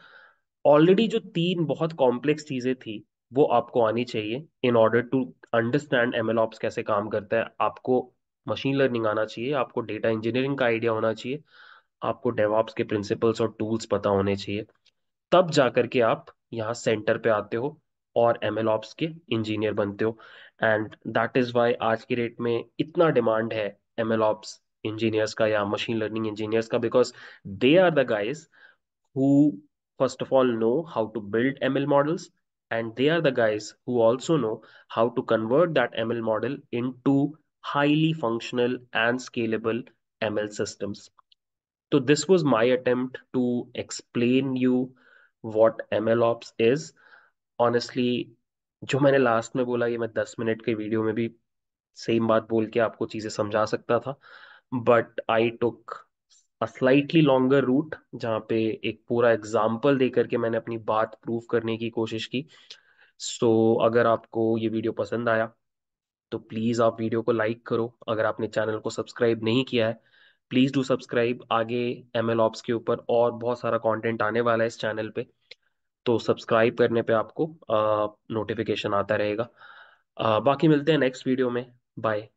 ऑलरेडी जो तीन बहुत कॉम्प्लेक्स चीजें थी वो आपको आनी चाहिए in order to understand M कैसे काम करता है आपको मशीन लर्निंग आना चाहिए आपको डेटा इंजीनियरिंग का आइडिया होना चाहिए आपको डेवॉप्स के प्रिंसिपल्स और टूल्स पता होने चाहिए तब जाकर के आप यहाँ सेंटर पे आते हो और एम एल ऑप्स के इंजीनियर बनते हो एंड दैट इज वाई आज के डेट में इतना डिमांड है एम एल ऑप्स इंजीनियर्स का या मशीन लर्निंग इंजीनियर्स का because they are the guys who first of all know how to build M L models and they are the guys who also know how to convert that M L model into highly functional and scalable M L systems तो this was my attempt to explain you M L ops is honestly जो मैंने last में बोला ये मैं दस minute के video में भी सेम बात बोल के आपको चीज़ें समझा सकता था but I took a slightly longer route जहाँ पे एक पूरा एग्जाम्पल दे करके मैंने अपनी बात प्रूव करने की कोशिश की सो so, अगर आपको ये वीडियो पसंद आया तो प्लीज़ आप वीडियो को लाइक करो अगर आपने चैनल को सब्सक्राइब नहीं किया है प्लीज़ डू सब्सक्राइब आगे एम एल ऑप्स के ऊपर और बहुत सारा कॉन्टेंट आने वाला है इस चैनल पे तो सब्सक्राइब करने पे आपको नोटिफिकेशन आता रहेगा आ, बाकी मिलते हैं नेक्स्ट वीडियो में बाय